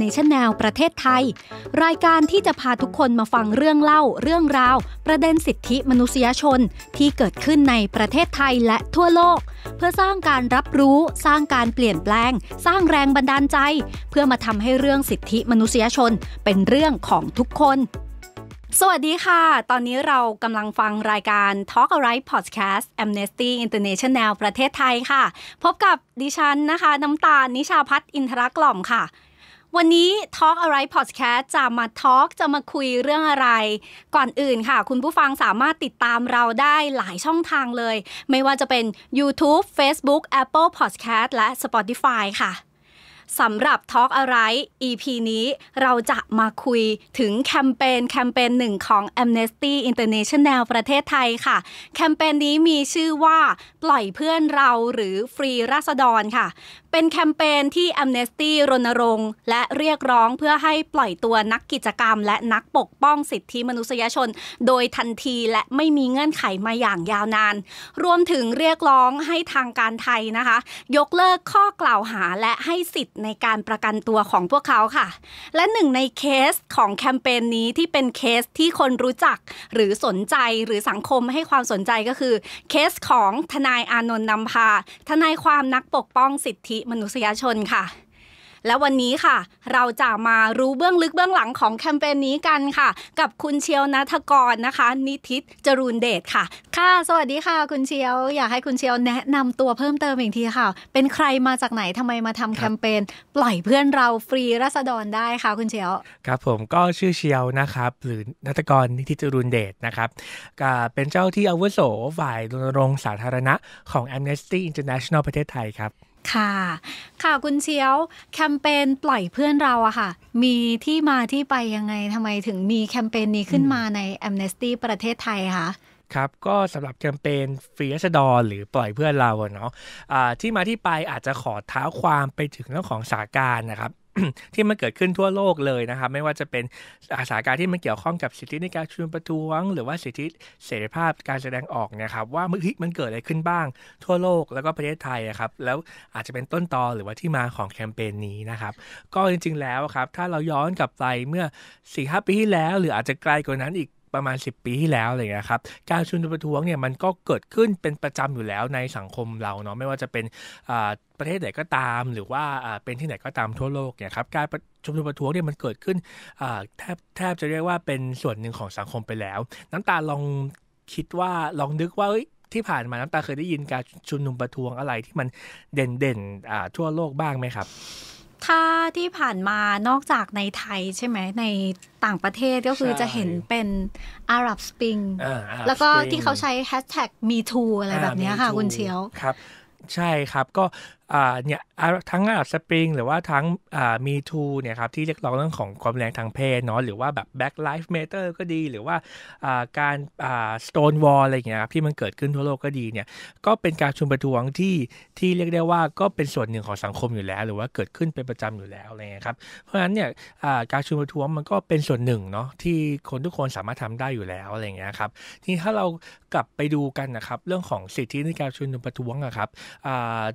เนชั่นแนลประเทศไทย รายการที่จะพาทุกคนมาฟังเรื่องเล่าเรื่องราว ประเด็นสิทธิมนุษยชนที่เกิดขึ้นในประเทศไทยและทั่วโลก เพื่อสร้างการรับรู้สร้างการเปลี่ยนแปลง สร้างแรงบันดาลใจ เพื่อมาทำให้เรื่องสิทธิมนุษยชนเป็นเรื่องของทุกคน สวัสดีค่ะ ตอนนี้เรากำลังฟังรายการ Talk Alright Podcast Amnesty International ประเทศไทยค่ะ พบกับดิฉันนะคะ น้ำตาลนิชาพัฒน์อินทรกล่อมค่ะวันนี้ Talk อะไร Podcast จะมาอล์กจะมาคุยเรื่องอะไร ก่อนอื่นค่ะ คุณผู้ฟังสามารถติดตามเราได้หลายช่องทางเลย ไม่ว่าจะเป็น YouTube Facebook Apple Podcast และ Spotify ค่ะ สำหรับ Talk อะไร EP นี้เราจะมาคุยถึงแคมเปญแคมเปญหนึ่งของ Amnesty International ประเทศไทยค่ะ แคมเปญนี้มีชื่อว่า ปล่อยเพื่อนเราหรือฟรีราษฎรค่ะเป็นแคมเปญที่ a เนสตี้รณรงค์ และเรียกร้องเพื่อให้ปล่อยตัวนักกิจกรรม และนักปกป้องสิทธิมนุษยชน โดยทันทีและไม่มีเงื่อนไขมาอย่างยาวนาน รวมถึงเรียกร้องให้ทางการไทยนะคะ ยกเลิกข้อกล่าวหาและให้สิทธิ์ในการประกันตัวของพวกเขาค่ะ และหนึ่งในเคสของแคมเปญนี้ที่เป็นเคสที่คนรู้จักหรือสนใจหรือสังคมให้ความสนใจก็คือเคสของทนายอานนท์นำพาทนายความนักปกป้องสิทธิมนุษยชนค่ะ และวันนี้ค่ะ เราจะมารู้เบื้องลึกเบื้องหลังของแคมเปญนนี้กันค่ะ กับคุณเชียวนัทกรนะคะ นิติศจรูนเดชค่ะ ค่ะสวัสดีค่ะคุณเชียว อยากให้คุณเชียวแนะนำตัวเพิ่มเติมอีกทีค่ะ เป็นใครมาจากไหนทำไมมาทำแคมเปญปล่อยเพื่อนเราฟรีรัษฎรได้ค่ะ คุณเชียว ครับผมก็ชื่อเชียวนะครับหรือนัทกรนิติศจรูนเดชนะครับก็เป็นเจ้าที่อาวุโสฝ่ายรณรงค์สาธารณะของ Amnesty International ประเทศไทยครับค่ะ ค่ะ คุณเชียวแคมเปญ ปล่อยเพื่อนเราอะค่ะ มีที่มาที่ไปยังไงทำไมถึงมีแคมเปญนี้ขึ้นมาใน a เน e s t y ประเทศไทยคะครับก็สำหรับแคมเปญฟรีชดอหรือปล่อยเพื่อนเราเนาะะที่มาที่ไปอาจจะขอเท้าความไปถึงเรื่องของสาการนะครับที่มันเกิดขึ้นทั่วโลกเลยนะครับ ไม่ว่าจะเป็นอาสาการที่มันเกี่ยวข้องกับสิทธิในการชุมนุมประท้วง หรือว่าสิทธิเสรีภาพการแสดงออกนะครับ ว่ามันมันเกิดอะไรขึ้นบ้าง ทั่วโลกแล้วก็ประเทศไทยนะครับ แล้วอาจจะเป็นต้นตอหรือว่าที่มาของแคมเปญนี้นะครับก็จริง ๆ แล้วครับ ถ้าเราย้อนกลับไปเมื่อ4ีหปีที่แล้ว หรืออาจจะไกลกว่านั้นอีกประมาณ 10 ปีที่แล้วอะไรเงี้ยครับการชุมนุมประท้วงเนี่ยมันก็เกิดขึ้นเป็นประจำอยู่แล้วในสังคมเราเนาะไม่ว่าจะเป็นประเทศไหนก็ตามหรือว่าเป็นที่ไหนก็ตามทั่วโลกเนี่ยครับการชุมนุมประท้วงเนี่ยมันเกิดขึ้นแทบแทบจะเรียกว่าเป็นส่วนหนึ่งของสังคมไปแล้ว น้ำตาลองคิดว่าลองนึกว่าที่ผ่านมาน้ำตาเคยได้ยินการชุมนุมประท้วงอะไรที่มันเด่นเด่นทั่วโลกบ้างไหมครับถ้าที่ผ่านมานอกจากในไทยใช่ไหมในต่างประเทศก็คือจะเห็นเป็นอาหรับสปริงแล้วก็ที่เขาใช้แฮชแท็กมีทูอะไรแบบนี้ค่ะคุณเชียวครับ ใช่ครับก็เนี่ยทั้งอาสปริงหรือว่าทั้งมีทูเนี่ยครับที่เรียกร้องเรื่องของความแรงทางเพศเนาะหรือว่าแบบ Black Lives Matter ก็ดี หรือว่าการ Stone Wall อะไรเงี้ยครับที่มันเกิดขึ้นทั่วโลกก็ดีเนี่ยก็เป็นการชุมประท้วงที่ที่เรียกได้ว่าก็เป็นส่วนหนึ่งของสังคมอยู่แล้ว หรือว่าเกิดขึ้นเป็นประจำอยู่แล้วอะไรเงี้ยครับเพราะฉะนั้นเนี่ยการชุมประท้วงมันก็เป็นส่วนหนึ่งเนาะที่คนทุกคนสามารถทำได้อยู่แล้วอะไรเงี้ยครับทีนี้ถ้าเรากลับไปดูกันนะครับเรื่องของสิทธิในการชุมนุมประท้วงอะครับ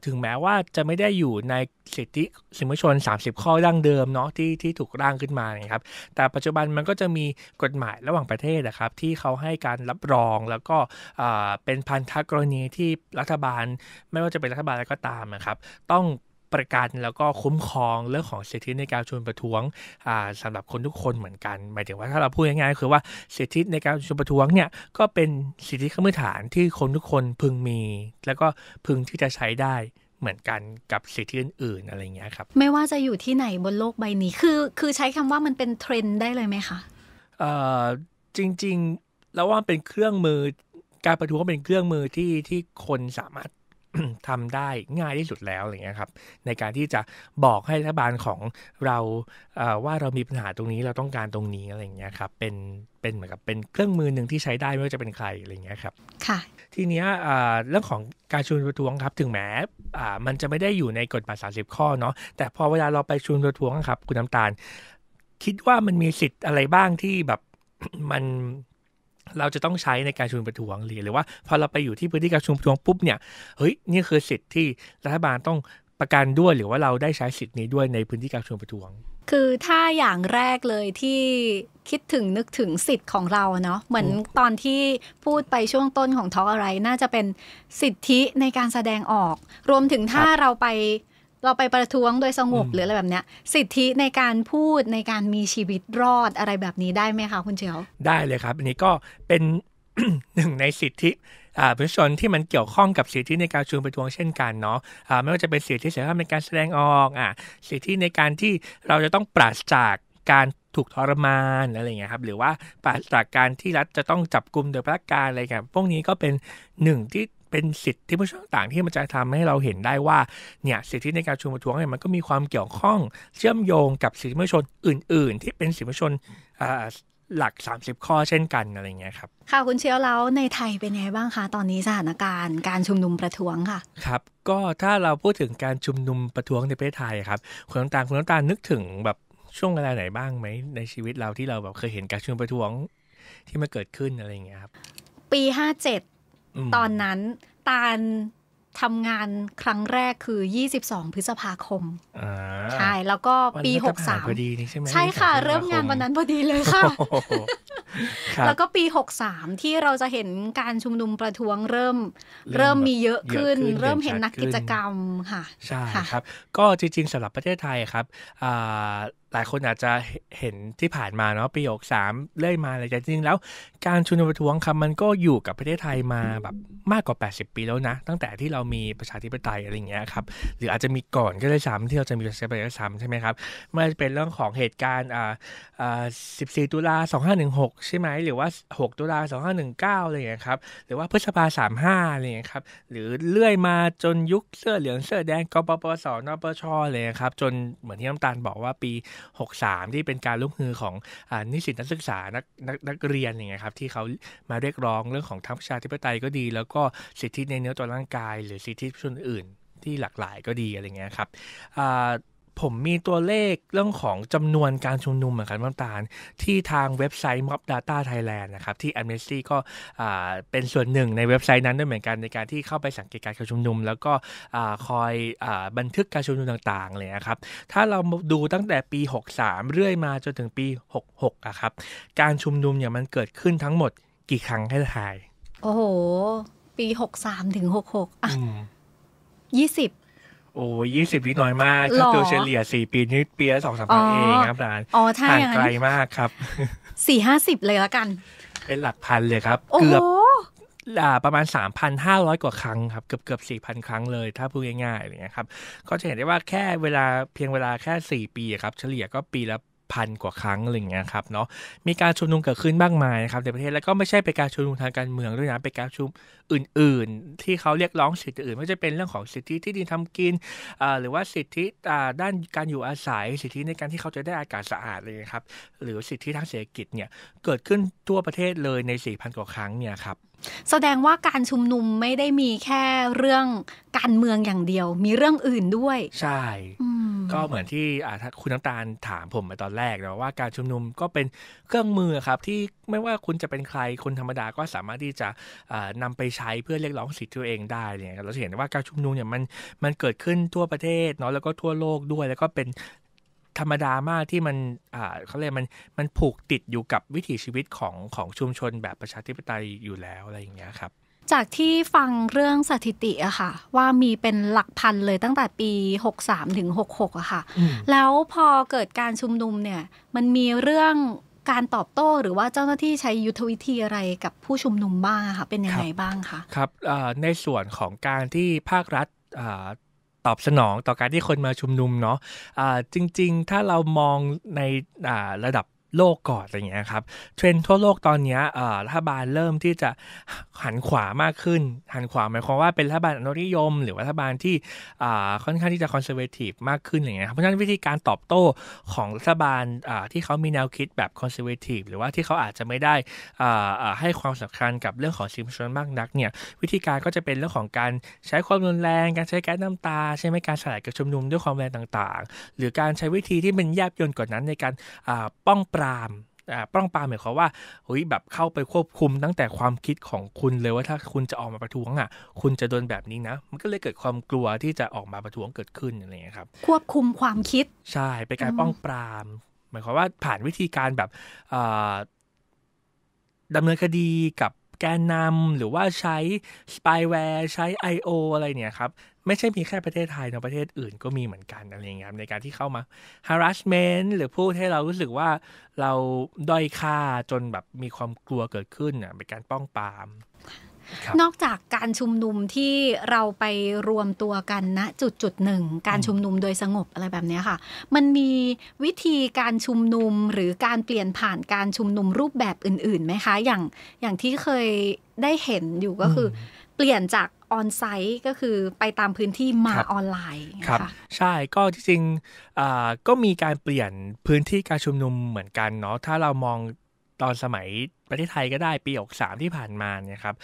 ถึงแม้ว่าจะไม่ได้อยู่ในสิทธิสิมชน 30 ข้อดั้งเดิมเนาะที่ที่ถูกร่างขึ้นมานะครับ แต่ปัจจุบันมันก็จะมีกฎหมายระหว่างประเทศนะครับ ที่เขาให้การรับรองแล้วก็เป็นพันธกรณีที่รัฐบาลไม่ว่าจะเป็นรัฐบาลอะไรก็ตามนะครับ ต้องประกันแล้วก็คุ้มครองเรื่องของสิทธิในการชุนประท้วงสำหรับคนทุกคนเหมือนกันหมายถึงว่าถ้าเราพูดง่ายๆคือว่าสิทธิในการชุนประท้วงเนี่ยก็เป็นสิทธิขั้นพื้นฐานที่คนทุกคนพึงมี แล้วก็พึงที่จะใช้ได้เหมือนกันกับสิทธิอื่นๆอะไรเงี้ยครับไม่ว่าจะอยู่ที่ไหนบนโลกใบนี้คือคือใช้คำว่ามันเป็นเทรนด์ได้เลยไหมคะ เอ่อ จริง ๆ แล้วว่าเป็นเครื่องมือการประท้วงเป็นเครื่องมือที่ที่คนสามารถทำได้ง่ายที่สุดแล้วอะไรเงี้ยครับในการที่จะบอกให้รัฐบาลของเราว่าเรามีปัญหาตรงนี้เราต้องการตรงนี้อะไรเงี้ยครับเป็นเป็นเหมือนกับเป็นเครื่องมือหนึ่งที่ใช้ได้ไม่ว่าจะเป็นใครอะไรเงี้ยครับค่ะทีเนี้ยเรื่องของการชุมนุมประท้วงครับ ถึงแม้มันจะไม่ได้อยู่ในกฎหมายิบข้อเนาะแต่พอเวลาเราไปชุมนุมประท้วงครับคุณน้ำตาล คิดว่ามันมีสิทธิ์อะไรบ้างที่แบบมันเราจะต้องใช้ในการชุมนุมประท้วงหรือว่าพอเราไปอยู่ที่พื้นที่การชุมนุมประท้วงปุ๊บเนี่ยเฮ้ยนี่คือสิทธิ์ที่รัฐบาลต้องประกันด้วยหรือว่าเราได้ใช้สิทธิ์นี้ด้วยในพื้นที่การชุมนุมประท้วงคือถ้าอย่างแรกเลยที่คิดถึงนึกถึงสิทธิ์ของเราเนาะเหมือนตอนที่พูดไปช่วงต้นของทออะไรน่าจะเป็นสิทธิในการแสดงออก รวมถึงถ้าเราไปเราไปประท้วงโดยสงบหรืออะไรแบบเนี้ยสิทธิในการพูดในการมีชีวิตรอดอะไรแบบนี้ได้ไหมคะคุณเชียวได้เลยครับ อันนี้ก็เป็นหนึ่งในสิทธิอ่าผู้ชนที่มันเกี่ยวข้องกับสิทธิในการชุมประท้วงเช่นกันเนาะอ่าไม่ว่าจะเป็นสิทธิเสรีภาพในการแสดงออก อ่าสิทธิในการที่เราจะต้องปราศจากการถูกทรมานอะไรเงี้ยครับหรือว่าปราศจากการที่รัฐจะต้องจับกลุ่มโดยพระการอะไรี้ยพวกนี้ก็เป็นหนึ่งที่เป็นสิทธิผู้ชนต่างที่มันจะทำให้เราเห็นได้ว่าเนี่ยสิทธิในการชุมประท้วงเนี่ยมันก็มีความเกี่ยวข้องเชื่อมโยงกับสิทธิผู้ชนอื่น ๆ ที่เป็นสิทธิผู้ชนอ่าหลัก 30 ข้อเช่นกันอะไรเงี้ยครับค่ะคุณเชียวแล้วในไทยเป็นไงบ้างคะตอนนี้สถานการณ์การชุมนุมประท้วงค่ะ ครับ ก็ถ้าเราพูดถึงการชุมนุมประท้วงในประเทศไทยครับคุณน้ำตาลคุณน้ำตาลนึกถึงแบบช่วงเวลาไหนบ้างไหมในชีวิตเราที่เราแบบเคยเห็นการชุมนุมประท้วงที่มาเกิดขึ้นอะไรเงี้ยครับ ปี57ตอนนั้นตาลทำงานครั้งแรกคือ 22 พฤษภาคมใช่ แล้วก็ปี 63พอดีนี่ใช่ไหมใช่ค่ะเริ่มงานวันนั้นพอดีเลยค่ะ แล้วก็ปี 63 ที่เราจะเห็นการชุมนุมประท้วงเริ่มเริ่มมีเยอะขึ้น เริ่มเห็นนักกิจกรรมค่ะ ใช่ครับ ก็จริง ๆสำหรับประเทศไทยครับหลายคนอาจจะเห็นที่ผ่านมาเนาะปีหกสามเลื่อยมาอะยรจริงแล้วการชุนประท้วงครับมันก็อยู่กับประเทศไทยมาแบบมากกว่า 80 ปีแล้วนะ ตั้งแต่ที่เรามีประชาธิปไตยอะไรอย่างเงี้ยครับหรืออาจจะมีก่อนก็ได้ซ้ำที่เราจะมีประชาธิปไตยซ้ำใช่ไหมครับไม่ว่าจะเป็นเรื่องของเหตุการณ์อ่าอ่า14ตุลา2516ใช่ไหมหรือว่า6ตุลา2519อะไรอย่างเงี้ยครับหรือว่าพฤษภา35อะไรอย่างเงี้ยครับหรือเลื่อยมาจนยุคเสื้อเหลืองเสื้อแดงกปปสนปชเลยครับจนเหมือนที่น้ำตาลบอกว่าปี63 ที่เป็นการลุกฮือของอนิสิตนักศึกษา นักนักนักเรียนอย่างเงี้ยครับที่เขามาเรียกร้องเรื่องของทั้งประชาธิปไตยก็ดี แล้วก็สิทธิในเนื้อตัวร่างกาย หรือสิทธิชนอื่นที่หลากหลายก็ดีอะไรเงี้ยครับผมมีตัวเลขเรื่องของจำนวนการชุมนุมเหมือนกันน้ำตาล ที่ทางเว็บไซต์ Mob Data Thailand นะครับ ที่ Amnesty ก็เป็นส่วนหนึ่งในเว็บไซต์นั้น ด้วยเหมือนกันในการที่เข้าไปสังเกตการชุมนุม แล้วก็คอยอบันทึกการชุมนุมต่างๆ เลยนะครับ ถ้าเราดูตั้งแต่ปี 63 เรื่อยมาจนถึงปี 66อะครับ การชุมนุมเนี่ยมันเกิดขึ้นทั้งหมดกี่ครั้งให้ทายโอ้โห ปี63ถึง66อ่ะ20โอ้ยี่สิบวิน้อยมากถ้าตัวเฉลี่ยสี่ปีนี้ปีละสองสามพันเองครับอาจารย์ห่างไกลมากครับสี่ห้าสิบเลยละกัน เป็นหลักพันเลยครับ เกือบประมาณ 3,500 กว่าครั้งครับ เกือบเกือบ4,000 ครั้งเลย ถ้าพูดง่ายๆอย่างเงี้ยครับ ก็จะเห็นได้ว่าแค่เวลาเพียงเวลาแค่ 4 ปีครับ เฉลี่ยก็ปีละพันกว่าครั้งอะไรเงี้ยครับเนาะมีการชุมนุมเกิดขึ้นมากมายนะครับในประเทศแล้วก็ไม่ใช่เป็นการชุมนุมทางการเมืองด้วยนะเป็นการชุมอื่น ๆ ที่เขาเรียกร้องสิทธิอื่นไม่ว่าจะเป็นเรื่องของสิทธิที่ดินทำกินหรือว่าสิทธิด้านการอยู่อาศัยสิทธิในการที่เขาจะได้อากาศสะอาดอะไรเงี้ยครับ หรือสิทธิทางเศรษฐกิจเนี่ยเกิดขึ้นทั่วประเทศเลยใน4,000กว่าครั้งเนี่ยครับแสดงว่าการชุมนุมไม่ได้มีแค่เรื่องการเมืองอย่างเดียว มีเรื่องอื่นด้วย ใช่ก็เหมือนที่คุณน้ำตาลถามผมมาตอนแรกนะว่าการชุมนุมก็เป็นเครื่องมือครับที่ไม่ว่าคุณจะเป็นใครคนธรรมดาก็สามารถที่จะนำไปใช้เพื่อเรียกร้องสิทธิตัวเองได้เนี่ยเราจะเห็นว่าการชุมนุมเนี่ยมันมันเกิดขึ้นทั่วประเทศเนาะแล้วก็ทั่วโลกด้วยแล้วก็เป็นธรรมดามากที่มันอ่าเขาเรียกมันมันผูกติดอยู่กับวิถีชีวิตของของชุมชนแบบประชาธิปไตยอยู่แล้วอะไรอย่างเงี้ยครับจากที่ฟังเรื่องสถิติอะค่ะว่ามีเป็นหลักพันเลยตั้งแต่ปี 63 ถึง 66อะค่ะแล้วพอเกิดการชุมนุมเนี่ยมันมีเรื่องการตอบโต้หรือว่าเจ้าหน้าที่ใช้ยุทธวิธีอะไรกับผู้ชุมนุมบ้างค่ะเป็นยังไงบ้างคะครับในส่วนของการที่ภาครัฐตอบสนองต่อการที่คนมาชุมนุมเนาะะจริงๆถ้าเรามองในระดับโลกก่อนอะไรเงี้ยครับเทรนทั่วโลกตอนนี้รัฐบาลเริ่มที่จะหันขวามากขึ้น หันขวาหมายความว่าเป็นรัฐบาลอนุริยม หรือรัฐบาลที่ค่อนข้างที่จะคอนเซอร์เวทีฟมากขึ้นอย่างเงี้ยเพราะฉะนั้นวิธีการตอบโต้ของรัฐบาลที่เขามีแนวคิดแบบคอนเซอร์เวทีฟหรือว่าที่เขาอาจจะไม่ได้ให้ความสำคัญกับเรื่องของชุมชนมากนักเนี่ยวิธีการก็จะเป็นเรื่องของการใช้ความรุนแรง การใช้แก๊สน้ำตา ใช่ไหมการสลายการชุมนุมด้วยความแรงต่างๆ หรือการใช้วิธีที่เป็นแยบยลกว่านั้นในการป้องปราามป้องปรามหมายความว่าเฮ้ยแบบเข้าไปควบคุมตั้งแต่ความคิดของคุณเลยว่าถ้าคุณจะออกมาประท้วงอ่ะคุณจะโดนแบบนี้นะ มันก็เลยเกิดความกลัวที่จะออกมาประท้วงเกิดขึ้นอะไรเงี้ยครับ ควบคุมความคิดใช่เป็นการป้องปรามหมายความว่าผ่านวิธีการแบบดำเนินคดีกับแกนนำหรือว่าใช้สปายแวร์ใช้ I.O. อะไรเนี่ยครับไม่ใช่มีแค่ประเทศไทยนะประเทศอื่นก็มีเหมือนกัน อะไรเงี้ยในการที่เข้ามา harassment หรือพูดให้เรารู้สึกว่าเราด้อยค่าจนแบบมีความกลัวเกิดขึ้นอ่ะเป็นการป้องปาม นอกจากการชุมนุมที่เราไปรวมตัวกันณนะจุดจุดหนึ่งการชุมนุมโดยสงบอะไรแบบนี้ค่ะ มันมีวิธีการชุมนุมหรือการเปลี่ยนผ่านการชุมนุมรูปแบบอื่นๆไหมคะอย่างอย่างที่เคยได้เห็นอยู่ก็คือเปลี่ยนจากออนไซต์ก็คือไปตามพื้นที่มาออนไลน์ครับใช่ก็จริงก็มีการเปลี่ยนพื้นที่การชุมนุมเหมือนกันเนาะถ้าเรามองตอนสมัยประเทศไทยก็ได้ปี 63 ที่ผ่านมาเนี่ยครับ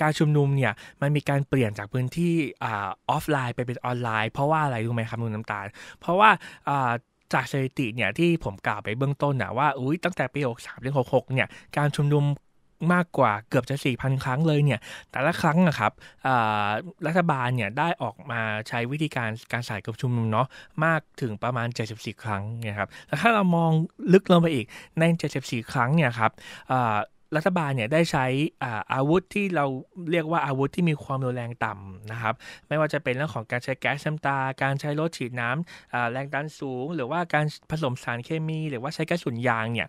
การชุมนุมเนี่ยมันมีการเปลี่ยนจากพื้นที่ออฟไลน์ไปเป็นออนไลน์ เพราะว่าอะไรรู้ไหมครับนุ่น้ำตาลเพราะว่าจากสถิติเนี่ยที่ผมกล่าวไปเบื้องต้นนะว่าอุ้ยตั้งแต่ปี 63 ถึง 66 เนี่ยการชุมนุมมากกว่าเกือบจะ 4,000 ครั้งเลยเนี่ย แต่ละครั้งนะครับรัฐบาลเนี่ยได้ออกมาใช้วิธีการการสายการชุมนุมเนาะมากถึงประมาณ 74 ครั้งนะครับแต่ถ้าเรามองลึกลงไปอีกใน 74 ครั้งเนี่ยครับรัฐบาลเนี่ยได้ใช้อาวุธที่เราเรียกว่าอาวุธที่มีความรุนแรงต่ำนะครับ ไม่ว่าจะเป็นเรื่องของการใช้แก๊สั้ำตา การใช้รถฉีดน้ำแรงดันสูง หรือว่าการผสมสารเคมีหรือว่าใช้กระสุนยางเนี่ย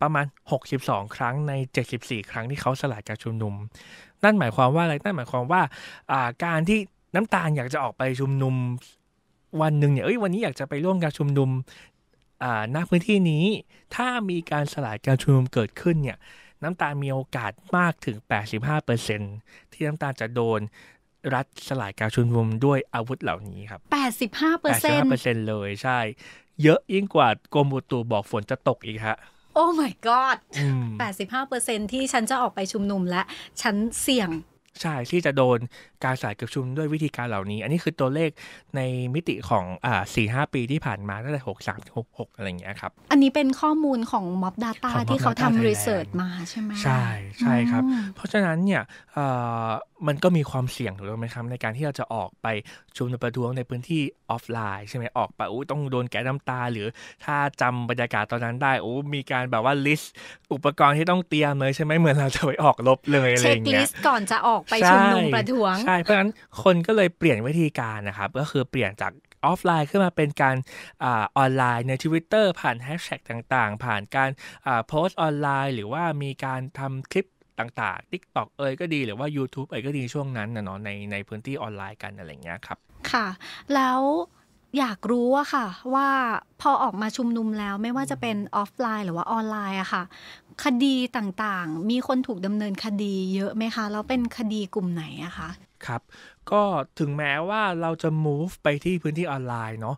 ประมาณ62ครั้งใน74ครั้งที่เขาสลายการชุมนุม นั่นหมายความว่าอะไรนั่นหมายความว่าการที่น้ำตาลอยากจะออกไปชุมนุม วันหนึ่งเนี่ยเอ้ยวันนี้อยากจะไปร่วมการชุมนุมณนพื้นที่นี้ ถ้ามีการสลายการชุมนุมเกิดขึ้นเนี่ยน้ำตาลมีโอกาสมากถึง 85%ที่น้ำตาลจะโดนรัฐสลายการชุมนุมด้วยอาวุธเหล่านี้ครับ 85เปอร์เซ็นต์85 เลยใช่ เยอะยิ่งกว่ากรมอุตุบอกฝนจะตกอีกฮะโอ้ my god 85เปอร์เซ็นต์ที่ฉันจะออกไปชุมนุมและ ฉันเสี่ยง ใช่ที่จะโดนการสายกือบชุมด้วยวิธีการเหล่านี้ อันนี้คือตัวเลขในมิติของอ่าสี่ห้าปีที่ผ่านมาตั้งแต่หกสามหกหกอะไรอย่างเงี้ยครับอันนี้เป็นข้อมูลของม็อบดาต้าที่เขาทำรีเสิร์ชมาใช่ไหมใช่ ใช่ครับ เพราะฉะนั้นเนี่ยมันก็มีความเสี่ยงถูกไหมครับ ในการที่เราจะออกไปชุมนุมประท้วงในพื้นที่ออฟไลน์ใช่ไหมออกไปอู้ต้องโดนแก้น้ำตาหรือถ้าจำบรรยากาศตอนนั้นได้โอ้ มีการแบบว่าลิสต์อุปกรณ์ที่ต้องเตรียมเลยใช่ไหมเหมือนเราจะไปออกลบเลยอะไรอย่างเงี้ยเช็คลิสต์ก่อนจะออกไปชุมนุมประท้วงช่เพราะฉะนั้นคนก็เลยเปลี่ยนวิธีการนะครับ ก็คือเปลี่ยนจากออฟไลน์ ขึ้นมาเป็นการออนไลน์ ในทวิตเตอร์ผ่านแฮชแท็กต่างๆ ผ่านการโพสต์ออนไลน์ หรือว่ามีการทำคลิปต่าง ๆ TikTok เอ่ยก็ดีหรือว่า YouTube เอ่ยก็ดีช่วงนั้นนะเนาะในในพื้นที่ออนไลน์กัน อะไรเงี้ยครับ ค่ะ แล้วอยากรู้อะค่ะว่าพอออกมาชุมนุมแล้วไม่ว่าจะเป็นออฟไลน์หรือว่าออนไลน์อะค่ะ คดีต่างๆ มีคนถูกดำเนินคดีเยอะไหมคะแล้วเป็นคดีกลุ่มไหนอะคะครับก็ถึงแม้ว่าเราจะ move ไปที่พื้นที่ออนไลน์เนาะ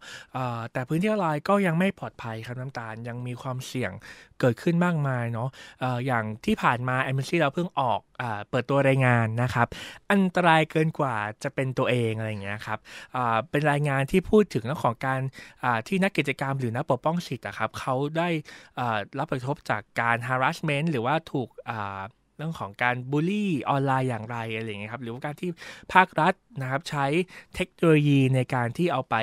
แต่พื้นที่ออนไลน์ก็ยังไม่ปลอดภัยครับน้ำตาลยังมีความเสี่ยงเกิดขึ้นมากมายเนาะออย่างที่ผ่านมาแอมเบชี่เราเพิ่งออกอเปิดตัวรายงานนะครับ อันตรายเกินกว่าจะเป็นตัวเองอะไรอย่างเงี้ยครับเป็นรายงานที่พูดถึงเรื่องของการที่นักกิจกรรมหรือนักปกป้องสิทธิ์ครับเขาได้รับผลกระทบจากการ harassment หรือว่าถูกรื่องของการบูลลี่ออนไลน์อย่างไรอะไรอย่างเงี้ยครับหรือว่าการที่ภาครัฐนะครับใช้เทคโนโลยีในการที่เอาไป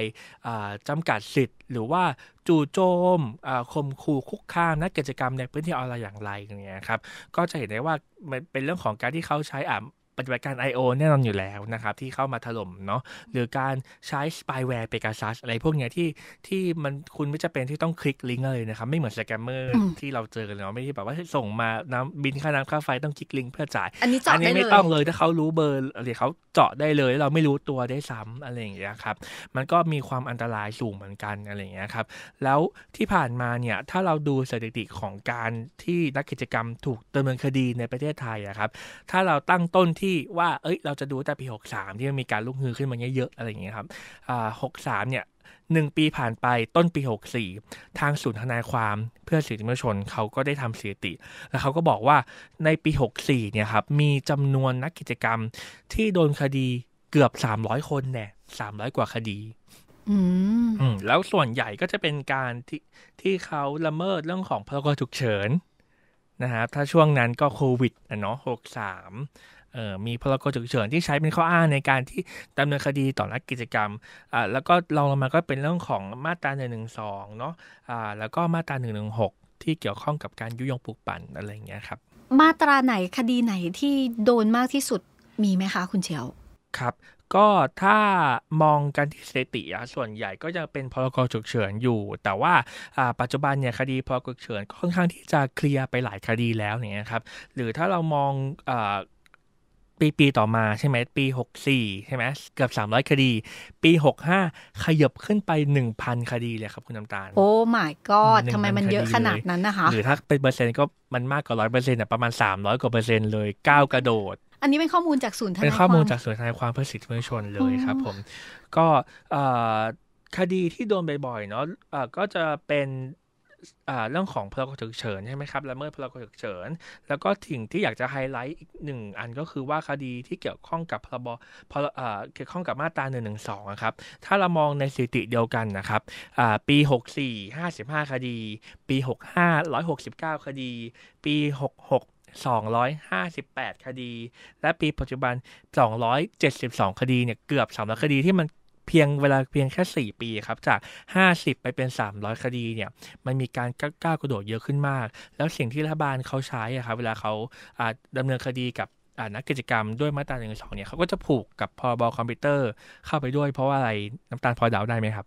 จำกัดสิทธิ์ หรือว่าจู่โจมข่มขู่คุกคาม นักกิจกรรมในพื้นที่ออนไลน์อย่างไรอย่างเงี้ยครับก็จะเห็นได้ว่ามันเป็นเรื่องของการที่เขาใช้อ่าปฏิบัติการ I.O. แน่นอนอยู่แล้วนะครับ ที่เข้ามาถล่มเนาะหรือการใช้สปายแวร์เปกาซัส อะไรพวกเนี้ยที่ที่มันคุณไม่จะเป็นที่ต้องคลิกลิงก์เลยนะครับ ไม่เหมือนสแกมเมอร์ที่เราเจอกันเนาะไม่ที่แบบว่าส่งมาน้ำบินค่าน้ำค่าไฟต้องคลิกลิงก์เพื่อจ่าย อันนี้จอไดไม่ต้องเลยถ้าเขารู้เบอร์ หรือเขาเจาะได้เลยเราไม่รู้ตัวได้ซ้ำอะไรอย่างเงี้ยครับมันก็มีความอันตรายสูงเหมือนกันอะไรอย่างเงี้ยครับแล้วที่ผ่านมาเนี่ยถ้าเราดูสถิติของการที่นักกิจกรรมถูกดำเนินคดีในประเทศไทยอะครับถ้าเราตั้งต้นที่ที่ว่า เอ้ย เราจะดูแต่ปี 63 ที่มีการลุกฮือขึ้นมาเยอะๆอะไรอย่างเงี้ยครับ อ่า63เนี่ยหนึ่งปีผ่านไปต้นปี 64 ทางศูนย์ทนายความเพื่อสิทธิมนุษยชนเขาก็ได้ทำสถิติ แล้วเขาก็บอกว่าในปี 64เนี่ยครับ มีจำนวนนักกิจกรรมที่โดนคดีเกือบ 300 คนเนี่ย300 กว่าคดี อืมแล้วส่วนใหญ่ก็จะเป็นการที่ที่เขาละเมิดเรื่องของพรกฉุกเฉินนะครับถ้าช่วงนั้นก็โควิดอ่ะเนาะหกสามออมีพรกฉุกเฉินที่ใช้เป็นข้ออ้างในการที่ดำเนินคดีต่อนักกิจกรรมอ่าแล้วก็ลองลงมาก็เป็นเรื่องของมาตราหนึ่งงสอเนาะ อ่า แล้วก็มาตราหนึ่่งงหหนึกที่เกี่ยวข้องกับการยุยงปลุกปั่นอะไรอย่างเงี้ยครับ มาตราไหนคดีไหนที่โดนมากที่สุดมีไหมคะ คุณเชียว ครับ ก็ถ้ามองกันที่สถิติ ส่วนใหญ่ก็ยังเป็นพรกฉุกเฉินอยู่ แต่ว่า ปัจจุบันเนี่ยคดีพรกฉุกเฉินค่อนข้างที่จะเคลียร์ไปหลายคดีแล้วเนี่ยครับ หรือถ้าเรามองปีปีต่อมาใช่ไหมปี 64 ใช่ไหมเกือบ 300 คดี ปี 65 ขยับขึ้นไป 1,000 คดีเลยครับคุณน้ำตาลโอ้ my god ทำไมมันเยอะขนาดนั้นนะคะ หรือถ้าเป็นเปอร์เซ็นต์ก็มันมากกว่า 100เปอร์เซ็นต์ประมาณ 300 กว่าเปอร์เซ็นต์เลยก้าวกระโดด อันนี้เป็นข้อมูลจากศูนย์ทนายความเป็นข้อมูลจากศูนย์ทนายความเพื่อสิทธิมนุษยชนเลยครับผมก็คดีที่โดนบ่อยๆเนาะก็จะเป็นเรื่องของพรกฉุกเฉินใช่ไหมครับละเมิดพรกฉุกเฉิน แล้วก็ถึงที่อยากจะไฮไลท์อีกหนึ่งอันก็คือว่าคดีที่เกี่ยวข้องกับพรบพเกี่ยวข้องกับมาตราหนึ่่งงงหนึสอครับถ้าเรามองในสถิติเดียวกันนะครับปีหหกสสี่้าิบห้าคดี ปีหหหกก้้ารอยสิบเก้าคดี ปีหกิบ258 คดี และปีปัจจุบัน 272 คดีเนี่ยเกือบ3อยคดีที่มันเพียงเวลาเพียงแค่ 4 ปีครับ จาก 50 ไปเป็น 300 คดีเนี่ย มันมีการก้าวกระโดดเยอะขึ้นมาก แล้วสิ่งที่รัฐบาลเขาใช้ครับเวลาเขาดำเนินคดีกับนักกิจกรรมด้วยมาตราหนึ่งสองเนี่ยเขาก็จะผูกกับพอบคอมพิวเตอร์เข้าไปด้วยเพราะว่าอะไรน้ำตาลพอเดาได้ไหมครับ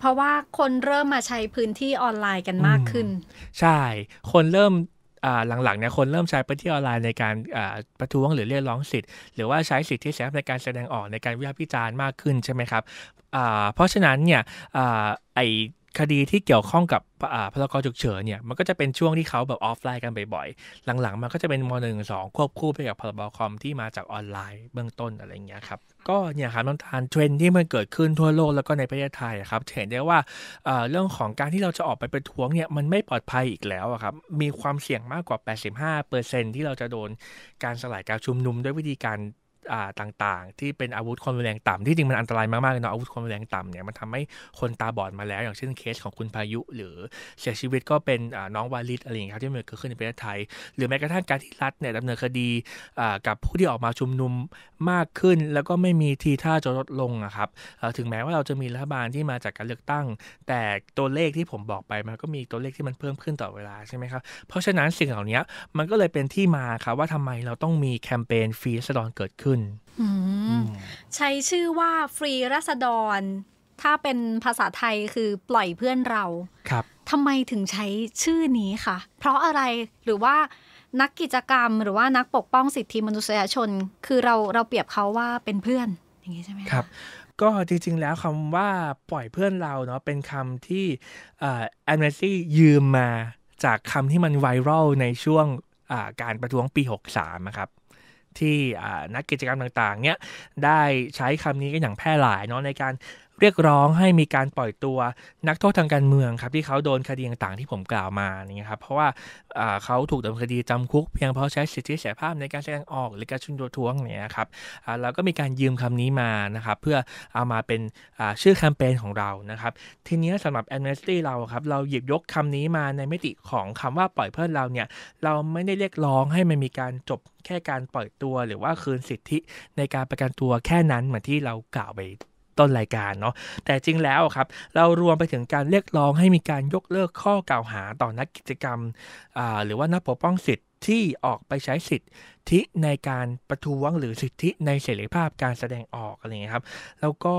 เพราะว่าคนเริ่มมาใช้พื้นที่ออนไลน์กันมากขึ้น ใช่คนเริ่มหลังๆเนี่ยคนเริ่มใช้ไปที่ออนไลน์ในการประท้วงหรือเรียกร้องสิทธิ์ หรือว่าใช้สิทธิ์ที่เสรีในการแสดงออกในการวิพากษ์วิจารณ์มากขึ้นใช่ไหมครับ เพราะฉะนั้นเนี่ยไอคดีที่เกี่ยวข้องกับพรกฉุกเฉินเนี่ย มันก็จะเป็นช่วงที่เขาแบบออฟไลน์กันบ่อยๆ หลังๆ มันก็จะเป็นมหนึ่งสองควบคู่ไปกับพลบคอมที่มาจากออนไลน์เบื้องต้นอะไรเงี้ยครับ ก็เนี่ยครับ น้องาลเทรนที่มันเกิดขึ้นทั่วโลกแล้วก็ในประเทศไทยครับ เห็นได้ว่าเรื่องของการที่เราจะออกไปประท้วงเนี่ย มันไม่ปลอดภัยอีกแล้วครับ มีความเสี่ยงมากกว่า85%ที่เราจะโดนการสลายการชุมนุมด้วยวิธีการต่างๆ ที่เป็นอาวุธความรุนแรงต่ำที่จริงมันอันตรายมากๆเลยเนาะอาวุธความรุนแรงต่ำเนี่ยมันทำให้คนตาบอดมาแล้วอย่างเช่นเคสของคุณพายุ หรือเสียชีวิตก็เป็นน้องวาลิตอะไรอย่างเงี้ยที่มันเกิดขึ้นในประเทศไทย หรือแม้กระทั่งการที่รัฐเนี่ยดำเนินคดีกับผู้ที่ออกมาชุมนุมมากขึ้นแล้วก็ไม่มีทีท่าจะลดลงนะครับถึงแม้ว่าเราจะมีรัฐบาลที่มาจากการเลือกตั้ง แต่ตัวเลขที่ผมบอกไปมันก็มีตัวเลขที่มันเพิ่มขึ้นต่อเวลาใช่ไหมครับเพราะฉะนั้นสิ่งเหล่านี้มันก็เลยเป็นที่มาครับว่าทำไมเราต้องมีแคมเปญฟรีสะดอนเกิดขึ้นขึ้นใช้ชื่อว่าฟรีรัศดรถ้าเป็นภาษาไทยคือปล่อยเพื่อนเรา ครับทำไมถึงใช้ชื่อนี้คะ เพราะอะไรหรือว่านักกิจกรรมหรือว่านักปกป้องสิทธิมนุษยชน คือเราเราเปรียบเขาว่าเป็นเพื่อน อย่างนี้ใช่ไหมครับ ก็จริง ๆ แล้วคำว่าปล่อยเพื่อนเราเนาะ เป็นคำที่แอนเมซี่ยืมมาจากคำที่มันไวรัลในช่วงการประท้วงปี 63 นะครับที่นักกิจกรรมต่างๆ เนี้ยได้ใช้คำนี้กันอย่างแพร่หลายเนาะในการเรียกร้องให้มีการปล่อยตัวนักโทษทางการเมืองครับที่เขาโดนคดีต่างๆที่ผมกล่าวมาเนี่ยครับเพราะว่าเขาถูกดำเนินคดีจำคุกเพียงเพราะใช้สิทธิเสรีภาพในการแสดงออกหรือการชุมนุมท้วงเนี่ยครับเราก็มีการยืมคำนี้มานะครับ เพื่อเอามาเป็นชื่อแคมเปญของเรานะครับทีนี้สำหรับแอนเนสตี้เราครับเราหยิบยกคำนี้มาในมิติของคำว่าปล่อยเพื่อนเราเนี่ยเราไม่ได้เรียกร้องให้มันมีการจบแค่การปล่อยตัวหรือว่าคืนสิทธิในการประกันตัวแค่นั้นเหมือนที่เรากล่าวไปต้นรายการเนาะแต่จริงแล้วครับเรารวมไปถึงการเรียกร้องให้มีการยกเลิกข้อกล่าวหาต่อนักกิจกรรมหรือว่านักปกป้องสิทธิที่ออกไปใช้สิทธิในการประท้วงหรือสิทธิในเสรีภาพการแสดงออกอะไรเงี้ยครับแล้วก็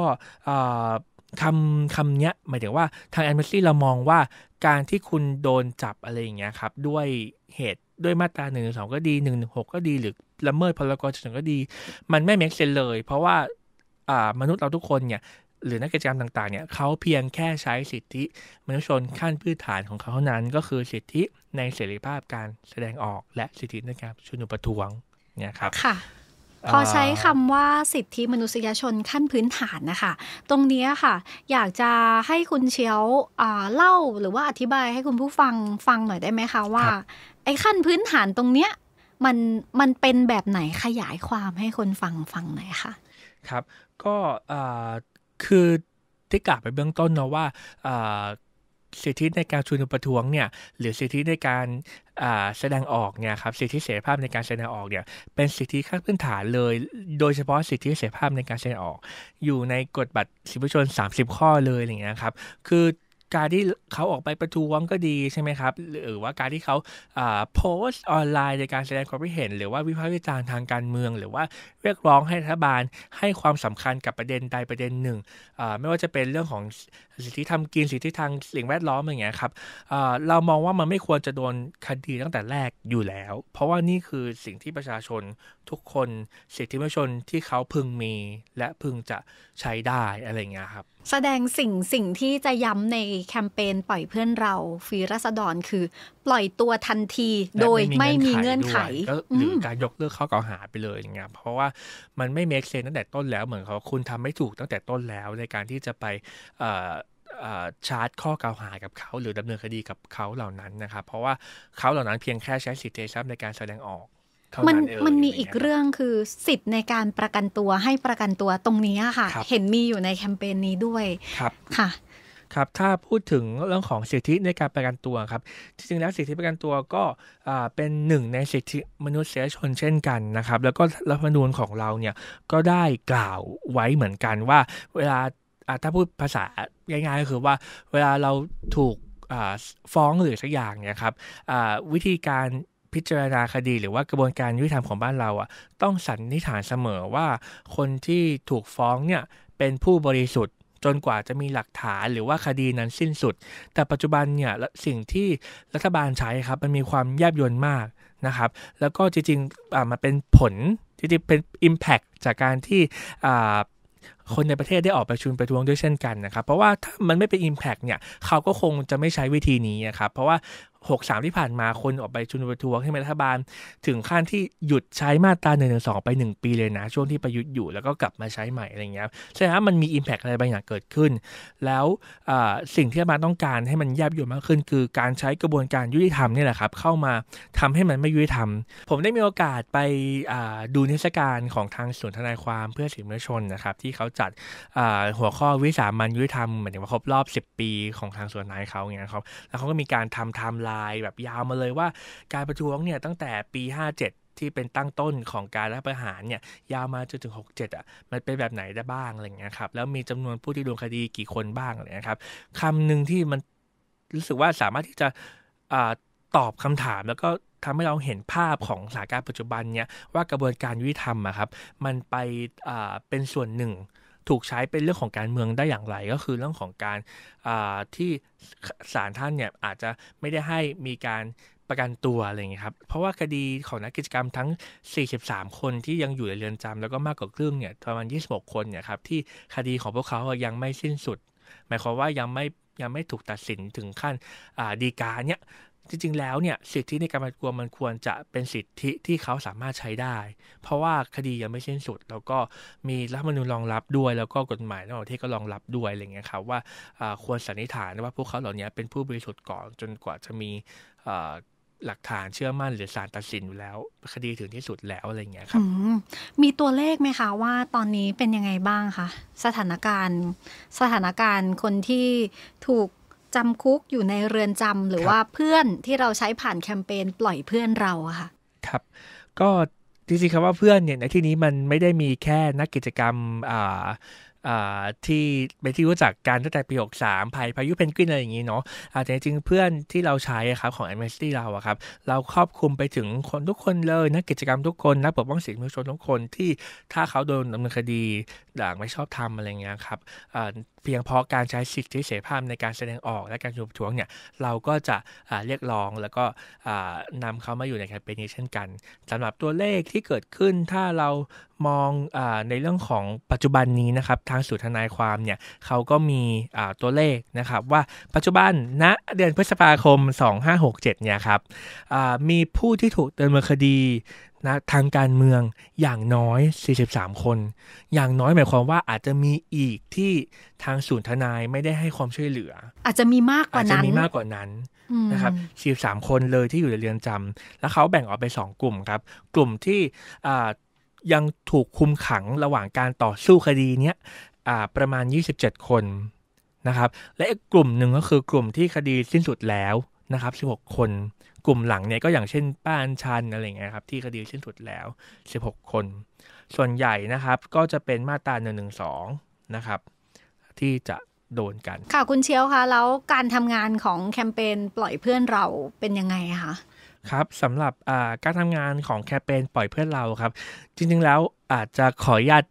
คำคำเนี้ยหมายถึงว่าทางแอนเมซี่เรามองว่าการที่คุณโดนจับอะไรอย่างเงี้ยครับด้วยเหตุด้วยมาตรา1นึก็ดี1นึก็ดีหรือละเมิดพลกรฉุกเฉินก็ดี มันไม่แม็กเซนเลย เพราะว่ามนุษย์เราทุกคนเนี่ยหรือนักกิจกรรมต่างๆ เนี่ยเขาเพียงแค่ใช้สิทธิมนุษยชนขั้นพื้นฐานของเขาเท่านั้นก็คือสิทธิในเสรีภาพการแสดงออกและสิทธิในการชุมนุมประท้วงเนี่ยครับค่ะพอใช้คำว่าสิทธิมนุษยชนขั้นพื้นฐานนะคะตรงนี้ค่ะ อยากจะให้คุณเชียวเล่าหรือว่าอธิบายให้คุณผู้ฟังฟังหน่อยได้ไหมคะว่าไอ้ขั้นพื้นฐานตรงเนี้ยมันมันเป็นแบบไหนขยายความให้คนฟังฟังหน่อยค่ะครับก็คือที่กล่าวไปเบื้องต้นเนาะว่าสิทธิในการชุมนุมประท้วงเนี่ยหรือสิทธิในการแสดงออกเนี่ยครับสิทธิเสรีภาพในการแสดงออกเนี่ยเป็นสิทธิขั้นพื้นฐานเลย โดยเฉพาะสิทธิเสรีภาพในการแสดงออกอยู่ในกฎบัตรสิทธิชน30 ข้อเลยอย่างเงี้ยครับคือการที่เขาออกไปประท้วงก็ดีใช่ไหมครับ หรือว่าการที่เขาโพสต์ออนไลน์ในการแสดงความคิดเห็น หรือว่าวิพากษ์วิจารณ์ทางการเมืองหรือว่าเรียกร้องให้รัฐบาลให้ความสำคัญกับประเด็นใดประเด็นหนึ่งไม่ว่าจะเป็นเรื่องของสิทธิทำกินสิทธิทางสิ่งแวดล้อมอย่างเงี้ยครับเรามองว่ามันไม่ควรจะโดนคดีตั้งแต่แรกอยู่แล้ว เพราะว่านี่คือสิ่งที่ประชาชนทุกคนสิทธิมนุษยชนที่เขาพึงมีและพึงจะใช้ได้อะไรเงี้ยครับแสดงสิ่งสิ่งที่จะย้ำในแคมเปญปล่อยเพื่อนเรา ฟรีรัศดรคือปล่อยตัวทันทีโดยไม่มีเงื่อนไข หรือการยกเลิกข้อกล่าวหาไปเลยอย่างเงี้ยเพราะว่ามันไม่เมคเซนตั้งแต่ต้นแล้วเหมือนเขาคุณทำไม่ถูกตั้งแต่ต้นแล้วในการที่จะไปชาร์จข้อกล่าวหากับเขาหรือดำเนินคดีกับเขาเหล่านั้นนะครับเพราะว่าเขาเหล่านั้นเพียงแค่ใช้สิทธิท์ในการแสดงออกมันมันมีอีกเรื่องคือสิทธิ์ในการประกันตัวให้ประกันตัวตรงนี้ค่ะ เห็นมีอยู่ในแคมเปญนี้ด้วยครับค่ะ ครับถ้าพูดถึงเรื่องของสิทธิในการประกันตัวครับจริงๆแล้วสิทธิประกันตัวก็เป็นหนึ่งในสิทธิมนุษยชนเช่นกันนะครับ แล้วก็รัฐธรรมนูญของเราเนี่ยก็ได้กล่าวไว้เหมือนกันว่าเวลาถ้าพูดภาษาง่ายๆก็คือว่าเวลาเราถูกฟ้องหรือสักอย่างเนี่ยครับวิธีการพิจารณาคดีหรือว่ากระบวนการยุติธรรมของบ้านเราอ่ะต้องสันนิษฐานเสมอว่า คนที่ถูกฟ้องเนี่ยเป็นผู้บริสุทธิ์จนกว่าจะมีหลักฐานหรือว่าคดีนั้นสิ้นสุด แต่ปัจจุบันเนี่ยสิ่งที่รัฐบาลใช้ครับมันมีความแยบยลมากนะครับแล้วก็จริงๆอ่ามันเป็นผลจริงๆเป็น Impact จากการที่อ่าคนในประเทศได้ออกไปชุมประท้วงด้วยเช่นกันนะครับเพราะว่าถ้ามันไม่เป็น Impact เนี่ยเขาก็คงจะไม่ใช้วิธีนี้นะครับเพราะว่าหกสามที่ผ่านมาคนออกไปชุมนุมทวงให้รัฐบาลถึงขั้นที่หยุดใช้มาตราหนึ่งหนึ่งสองไปหนึ่งปีเลยนะ ช่วงที่ประยุทธ์อยู่แล้วก็กลับมาใช้ใหม่อะไรเงี้ยใช่ไหมมันมีอิมแพกอะไรบางอย่างเกิดขึ้น แล้วสิ่งที่รัฐบาลต้องการให้มันแยบยลมากขึ้น คือการใช้กระบวนการยุติธรรมนี่แหละครับเข้ามาทำให้มันไม่ยุติธรรม ผมได้มีโอกาสไปดูนิทรรศการของทางส่วนทนายความเพื่อสิทธิมนุษยชนนะครับที่เขาจัดหัวข้อวิสามันยุติธรรมเหมือนว่าครบรอบ 10 ปีของทางส่วนนายเขาเงี้ยครับแล้วเขาก็มีการทำไทม์ไลลนยแบบยาวมาเลยว่าการประท้วงเนี่ยตั้งแต่ปี 57 ที่เป็นตั้งต้นของการรัฐประหารเนี่ยยาวมาจนถึง67อ่ะมันเป็นแบบไหนได้บ้างอะไรเงี้ยครับ แล้วมีจำนวนผู้ที่โดนคดีกี่คนบ้างอะไรเงี้ยครับคำหนึ่งที่มันรู้สึกว่าสามารถที่จะตอบคำถาม แล้วก็ทำให้เราเห็นภาพของสถานการณ์ปัจจุบันเนี่ยว่ากระบวนการยุติธรรมอะครับมันไปเป็นส่วนหนึ่งถูกใช้เป็นเรื่องของการเมืองได้อย่างไรก็คือเรื่องของการที่ศาลท่านเนี่ยอาจจะไม่ได้ให้มีการประกันตัวอะไรอย่างเงี้ยครับ เพราะว่าคดีของนักกิจกรรมทั้ง 43 คนที่ยังอยู่ในเรือนจำแล้วก็มากกว่าครึ่งเนี่ยประมาณ 26 คนเนี่ยครับที่คดีของพวกเขายังไม่สิ้นสุด หมายความว่ายังไม่ยังไม่ถูกตัดสินถึงขั้นดีกาเนี่ยจริงๆแล้วเนี่ยสิทธิในการประกันัวมันควรจะเป็นสิทธิที่เขาสามารถใช้ได้ เพราะว่าคดียังไม่เช่นสุด แล้วก็มีรัฐมนูญรองรับด้วยแล้วก็กฎหมายในประเทศก็รองรับด้วยอะไรเงี้ยครับว่าควรสันนิษฐานว่าพวกเขาเหล่านี้เป็นผู้บริสุทธิ์ก่อนจนกว่าจะมีหลักฐานเชื่อมั่นหรือสารตัดสินอยู่แล้ว คดีถึงที่สุดแล้วอะไรเงี้ยครับมีตัวเลขไหมคะว่าตอนนี้เป็นยังไงบ้างคะสถานการณ์สถานการณ์คนที่ถูกจำคุกอยู่ในเรือนจำหรือว่าเพื่อนที่เราใช้ผ่านแคมเปญปล่อยเพื่อนเราอะค่ะครับ ก็จริงๆคำว่าเพื่อนเนี่ยในที่นี้มันไม่ได้มีแค่นักกิจกรรมอ่าที่ไปที่รู้จักการตั้งแต่ปีหกสามภัยพายุเพนกวินอะไรอย่างนี้เนาะแต่จริงเพื่อนที่เราใช้ครับของ a อม s t y เราอะครับ เราครอบคลุมไปถึงคนทุกคนเลย นักกิจกรรมทุกคนนักปกป้องสิทธิมนุษยชนทุกคนที่ถ้าเขาโดนดำเนินคดีด่างไม่ชอบทำอะไรเงี้ยครับเพียงเพราะการใช้สิทธิเสรีภาพในการแสดงออกและการชุมท้วงเนี่ยเราก็จะเรียกร้องแล้วก็นำเขามาอยู่ในแคมเปญนี้เช่นกัน สำหรับตัวเลขที่เกิดขึ้นถ้าเรามองอในเรื่องของปัจจุบันนี้นะครับทางสุทนายความเนี่ยเขาก็มีตัวเลขนะครับ ว่าปัจจุบันณนะเดือนพฤษภาคม 2567เนี่ยครับมีผู้ที่ถูกดิเนมาคดีนะทางการเมืองอย่างน้อย 43 คน อย่างน้อยหมายความว่าอาจจะมีอีกที่ทางศูนย์ทนายไม่ได้ให้ความช่วยเหลือ อาจจะมีมากกว่านั้นอาจจะมีมากกว่านั้นนะครับ43 คนเลยที่อยู่ในเรือนจำ แล้วเขาแบ่งออกไป 2 กลุ่มครับ กลุ่มที่ยังถูกคุมขังระหว่างการต่อสู้คดีเนี้ยประมาณ 27 คนนะครับ และกกลุ่มหนึ่งก็คือกลุ่มที่คดีสิ้นสุดแล้วนะครับ16 คนกลุ่มหลังเนี่ยก็อย่างเช่นป้านชันอะไรเงี้ยครับที่คดีสิ้นสุดแล้ว 16 คน ส่วนใหญ่นะครับก็จะเป็นมาตรา1นึนะครับที่จะโดนกันค่ะคุณเชียวคะแล้วการทำงานของแคมเปญปล่อยเพื่อนเราเป็นยังไงคะครับสำหรับการทำงานของแคมเปญปล่อยเพื่อนเราครับจริงๆแล้วอาจจะขออนุญาต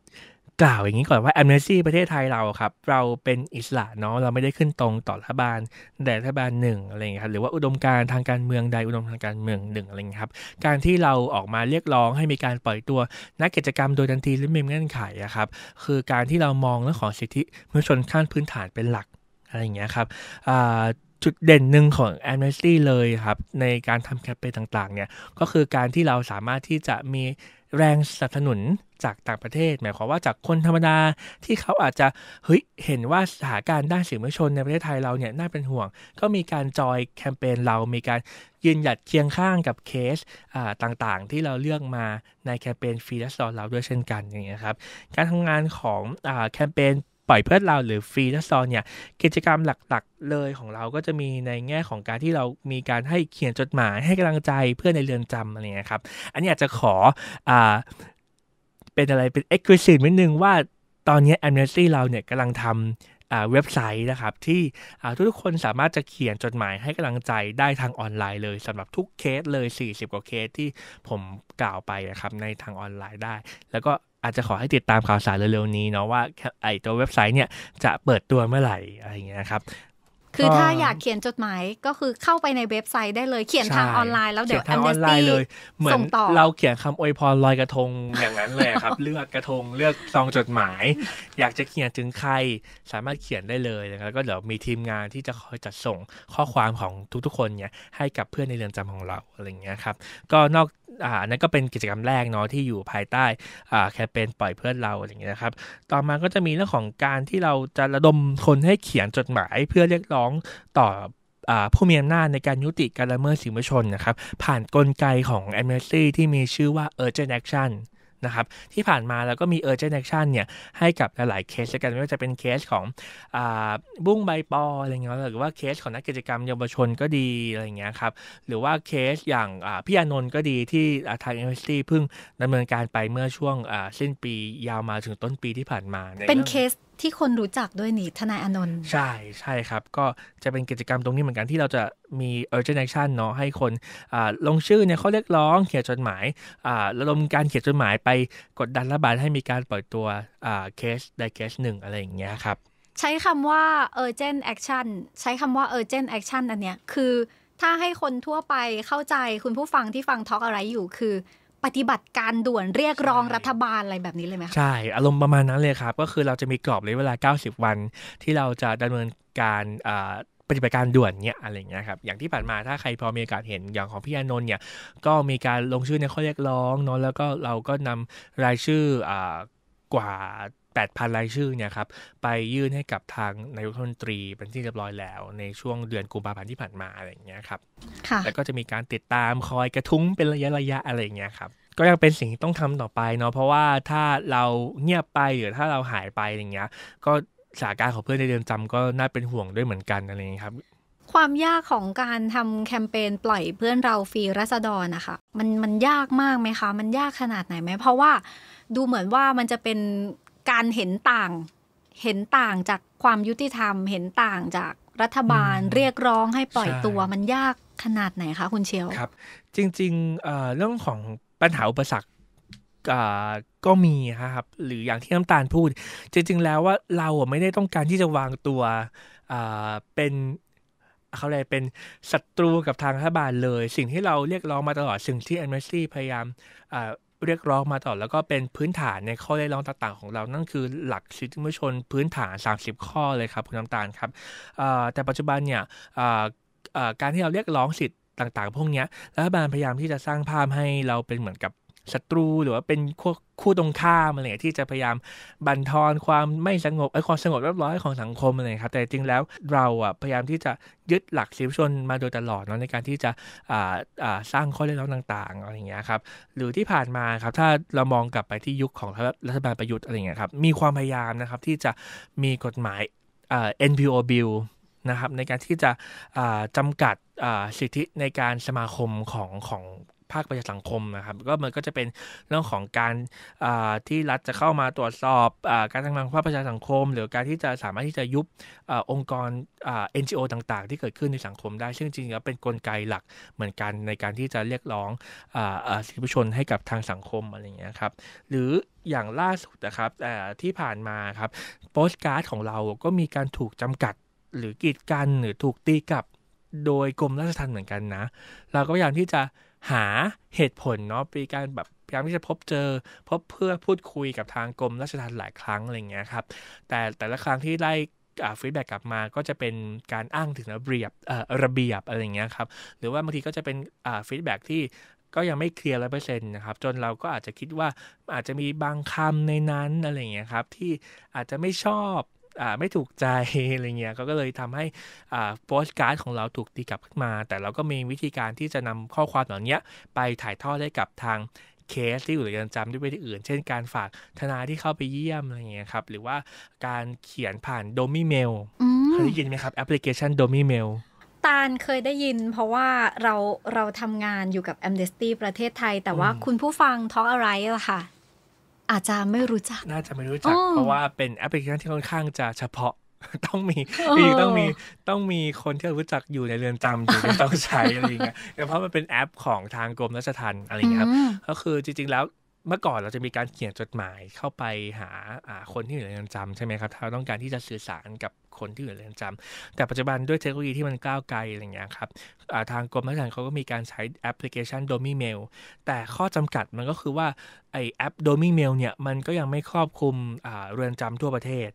กล่าวอย่างนี้ก่อนว่าแอมเนสซี่ประเทศไทยเราครับ เราเป็นอิสระเนาะเราไม่ได้ขึ้นตรงต่อรัฐบาลแด่รัฐบาลหนึ่งอะไรเงี้ยครับ หรือว่าอุดมการทางการเมืองใดอุดมทางการเมืองหนึ่งอะไรเงี้ยครับ การที่เราออกมาเรียกร้องให้มีการปล่อยตัวนักกิจกรรมโดยทันทีหรือไม่ีเงื่อนไขอะครับ คือการที่เรามองเรื่องของสิทธิมนุษยชนขั้นพื้นฐานเป็นหลักอะไรเงี้ยครับจุดเด่นหนึ่งของแมเนสซี่เลยครับ ในการทำแคมเปญต่างๆ เนี่ยก็คือการที่เราสามารถที่จะมีแรงสนับสนุนจากต่างประเทศ หมายความว่าจากคนธรรมดาที่เขาอาจจะเฮ้ยเห็นว่าสถานการณ์ด้านสื่อมวลชนในประเทศไทยเราเนี่ยน่าเป็นห่วง ก็มีการจอยแคมเปญเรา มีการยืนหยัดเคียงข้างกับเคสต่างๆที่เราเลือกมาในแคมเปญฟรีและสอนเราด้วยเช่นกันอย่างเงี้ยครับการทำงานของอแคมเปญปล่อยเพื่อนเราหรือฟรีแัสซอนเนี่ยกิจกรรมหลัก ๆเลยของเราก็จะมีในแง่ของการที่เรามีการให้เขียนจดหมายให้กำลังใจเพื่อนในเรือนจำอะไรเงี้ยครับอันนี้อาจจะขออ่าเป็นอะไรเป็นเอ็กซ์คลูซีฟนิดนึงว่าตอนนี้แอมเนสซี่เราเนี่ยกำลังทำเว็บไซต์นะครับที่ทุกคนสามารถจะเขียนจดหมายให้กำลังใจได้ทางออนไลน์เลยสำหรับทุกเคสเลย40กว่าเคสที่ผมกล่าวไปนะครับในทางออนไลน์ได้ แล้วก็อาจจะขอให้ติดตามข่าวสารเร็วๆนี้เนาะว่าไอตัวเว็บไซต์เนี่ยจะเปิดตัวเมื่อไหร่อะไรอย่างเงี้ยครับ คือถ้าอยากเขียนจดหมายก็คือเข้าไปในเว็บไซต์ได้เลยเขียนทางออนไลน์แล้วเดี๋ยวอางเอรไลน์เลยเหมือนเราเขียนคำอวยพรลอยกระทงอย่างนั้นเลยครับ เลือกกระทงเลือกซองจดหมาย อยากจะเขียนถึงใครสามารถเขียนได้เลยแล้วก็เดี๋ยวมีทีมงานที่จะคอยจัดส่งข้อความของทุก ๆ คนเนี่ยให้กับเพื่อนในเรือนจำของเราอะไรเงี้ยครับก็นอกอ่านั่นก็เป็นกิจกรรมแรกเนาะที่อยู่ภายใต้อ่าแคมเปญปล่อยเพื่อนเราอย่างเงี้ยนะครับ ต่อมาก็จะมีเรื่องของการที่เราจะระดมคนให้เขียนจดหมาย เพื่อเรียกร้องต่อผู้มีอำนาจในการยุติการละเมิดสิทธิมนุษยชนนะครับผ่านนกลไกของ a อ n e s t y ที่มีชื่อว่า Urgent Action นะครับ ที่ผ่านมาเราก็มี urgent action เนี่ยให้กับหลายๆเคส กันไม่ว่าจะเป็นเคสของอบุ้งใบปออะไรเงี้ยหรือว่าเคสของนักกิจกรรมเยาวชนก็ดีอะไรเงี้ยครับหรือว่าเคสอย่างพี่อนนท์ก็ดีที่ทางเอ็มซีเพิ่งดำเนินการไปเมื่อช่วงสิ้นปียาวมาถึงต้นปีที่ผ่านมาเป็นเคสที่คนรู้จักด้วยนี่ทนายอนนท์ใช่ใช่ครับ ก็จะเป็นกิจกรรมตรงนี้เหมือนกันที่เราจะมี urgent action เนาะให้คนลงชื่อเนี่ยเขาเรียกร้องเขียนจดหมายระดมการเขียนจดหมายไปกดดันรัฐบาลให้มีการปล่อยตัวเคสใดเคสหนึ่งอะไรอย่างเงี้ยครับ ใช้คำว่า urgent action ใช้คำว่า urgent action อันเนี้ยคือถ้าให้คนทั่วไปเข้าใจคุณผู้ฟังที่ฟังทอล์กอะไรอยู่คือปฏิบัติการด่วน เรียกร้องรัฐบาลอะไรแบบนี้เลยไหมคะใช่อารมณ์ประมาณนั้นเลยครับ ก็คือเราจะมีกรอบระยะเวลา 90 วันที่เราจะดำเนินการปฏิบัติการด่วนเนี่ยอะไรเงี้ยครับ อย่างที่ผ่านมาถ้าใครพอมีโอกาสเห็นอย่างของพี่อนนท์เนี่ย ก็มีการลงชื่อในข้อเรียกร้องเนาะแล้วก็เราก็นำรายชื่ออกว่า8,000รายชื่อเนี่ยครับไปยื่นให้กับทางนายกรัฐมนตรี เป็นที่เรียบร้อยแล้ว ในช่วงเดือนกุมภาพันธ์ที่ผ่านมาอะไรอย่างเงี้ยครับแล้วก็จะมีการติดตามคอยกระทุ้งเป็นระยะ ระยะอะไรอย่างเงี้ยครับ ก็ยังเป็นสิ่งที่ต้องทำต่อไปเนาะเพราะว่าถ้าเราเงียบไปหรือถ้าเราหายไปอย่างเงี้ย ก็สถานการณ์ของเพื่อนในเดือนจำก็น่าเป็นห่วงด้วยเหมือนกันอะไรอย่างเงี้ยครับ ความยากของการทำแคมเปญปล่อยเพื่อนเราฟรีรัศดรนะคะมันมันยากมากไหมคะ มันยากขนาดไหนไหม เพราะว่าดูเหมือนว่ามันจะเป็นการเห็นต่าง เห็นต่างจากความยุติธรรม เห็นต่างจากรัฐบาลเรียกร้องให้ปล่อยตัวมันยากขนาดไหนคะคุณเชียวครับ จริง ๆเรื่องของปัญหาอุปสรรคก็มีครับ หรืออย่างที่น้ำตาลพูด จริง ๆ แล้วว่าเราไม่ได้ต้องการที่จะวางตัวเป็นเขาเลยเป็นศัตรูกับทางรัฐบาลเลย สิ่งที่เราเรียกร้องมาตลอดสิ่งที่แอนเมสซี่พยายามเรียกร้องมาตลอดแล้วก็เป็นพื้นฐานในข้อเรียกร้องต่างๆของเรา นั่นคือหลักสิทธิมนุษยชนพื้นฐาน 30 ข้อเลยครับคุณน้ำตาลครับแต่ปัจจุบันเนี่ยการที่เราเรียกร้องสิทธิต่างๆพวกนี้แล้วบาลพยายามที่จะสร้างภาพให้เราเป็นเหมือนกับศัตรูหรือว่าเป็นคู่คู่ตรงข้ามอะไรที่จะพยายามบั่นทอนความไม่สงบไอ้ความสงบเรียบร้อยของสังคมอะไรครับแต่จริงแล้วเราอ่ะพยายามที่จะยึดหลักสิทธิชนมาโดยตลอดเนาะในการที่จะอ่าอ่าสร้างข้อเรียกร้องต่างๆอะไรอย่างเงี้ยครับหรือที่ผ่านมาครับถ้าเรามองกลับไปที่ยุคของรัฐบาลประยุทธ์อะไรเงี้ยครับมีความพยายามนะครับที่จะมีกฎหมายอ่า NPO bill นะครับในการที่จะจำกัดสิทธิในการสมาคมของของภาคประชาสังคมนะครับก็มันก็จะเป็นเรื่องของการที่รัฐจะเข้ามาตรวจสอบอการทำงานภาคประชาสังคม หรือการที่จะสามารถที่จะยุบอองค์กรเอ็นจีโอต่าง ๆ ที่เกิดขึ้นในสังคม ได้ซึ่งจริงๆแล้วเป็นนกลไกหลักเหมือนกัน ในการที่จะเรียกร้องสิทธิชนให้กับทางสังคมอะไรอย่างเงี้ยครับหรืออย่างล่าสุดนะครับที่ผ่านมาครับโปสการ์ดของเราก็มีการถูกจำกัดหรือกีดกันหรือถูกตีกลับโดยกรมราชทัณฑ์เหมือนกันนะ เราก็พยายามที่จะหาเหตุผลเนาะปีการแบบพยายามที่จะพบเจอพบเพื่อพูดคุยกับทางกรมราชธรรมหลายครั้งอะไรเงี้ยครับ แต่แต่ละครั้งที่ได้ฟีดแบ็กกลับมาก็จะเป็นการอ้างถึงระเบียบระเบียบอะไรเงี้ยครับ หรือว่าบางทีก็จะเป็นฟีดแบ็กที่ก็ยังไม่เคลียร์ร้อเปอร์เซ็นต์นะครับ จนเราก็อาจจะคิดว่าอาจจะมีบางคำในนั้นอะไรเงี้ยครับที่อาจจะไม่ชอบไม่ถูกใจอะไรเงี้ยก็เลยทำให้โพสการ์ดของเราถูกตีกลับขึ้นมา แต่เราก็มีวิธีการที่จะนำข้อความเหล่านี้ไปถ่ายทอดได้กับทางเคสที่อยู่ในเรือนจำที่ไป็นที่อื่น เช่นการฝากทนายที่เข้าไปเยี่ยมอะไรเงี้ยครับ หรือว่าการเขียนผ่านโดมิเมลเคยได้ยินไหมครับแอปพลิเคชันโดมิเมล ตาลเคยได้ยินเพราะว่าเราเราทำงานอยู่กับ a ม n e s t y ประเทศไทย แต่ว่าคุณผู้ฟัง ท้อ k อะไรล่ะค่ะอาจจะไม่รู้จัก น่าจะไม่รู้จัก เพราะว่าเป็นแอปพลิเคชันที่ค่อนข้างจะเฉพาะต้องมีอีกต้องมีต้องมีคนที่รู้จักอยู่ในเรือนจำอยู่ต้องใช้อะไรเงี้ยเพราะมันเป็นแอปของทางกรมราชทัณฑ์อะไรเงี้ยครับก็คือจริง ๆแล้วเมื่อก่อนเราจะมีการเขียนจดหมายเข้าไปหาคนที่อยู่ในเรือนจำใช่ไหมครับถ้าต้องการที่จะสื่อสารกับคนที่อยู่ในเรือนจำแต่ปัจจุบันด้วยเทคโนโลยีที่มันก้าวไกลอะไรอย่เงี้ยครับทางกรมราชทัณฑ์เขาก็มีการใช้แอปพลิเคชันโดมิเมลแต่ข้อจำกัดมันก็คือว่าไอแอปโดมิเมลเนี่ยมันก็ยังไม่ครอบคลุมเรือนจำทั่วประเทศ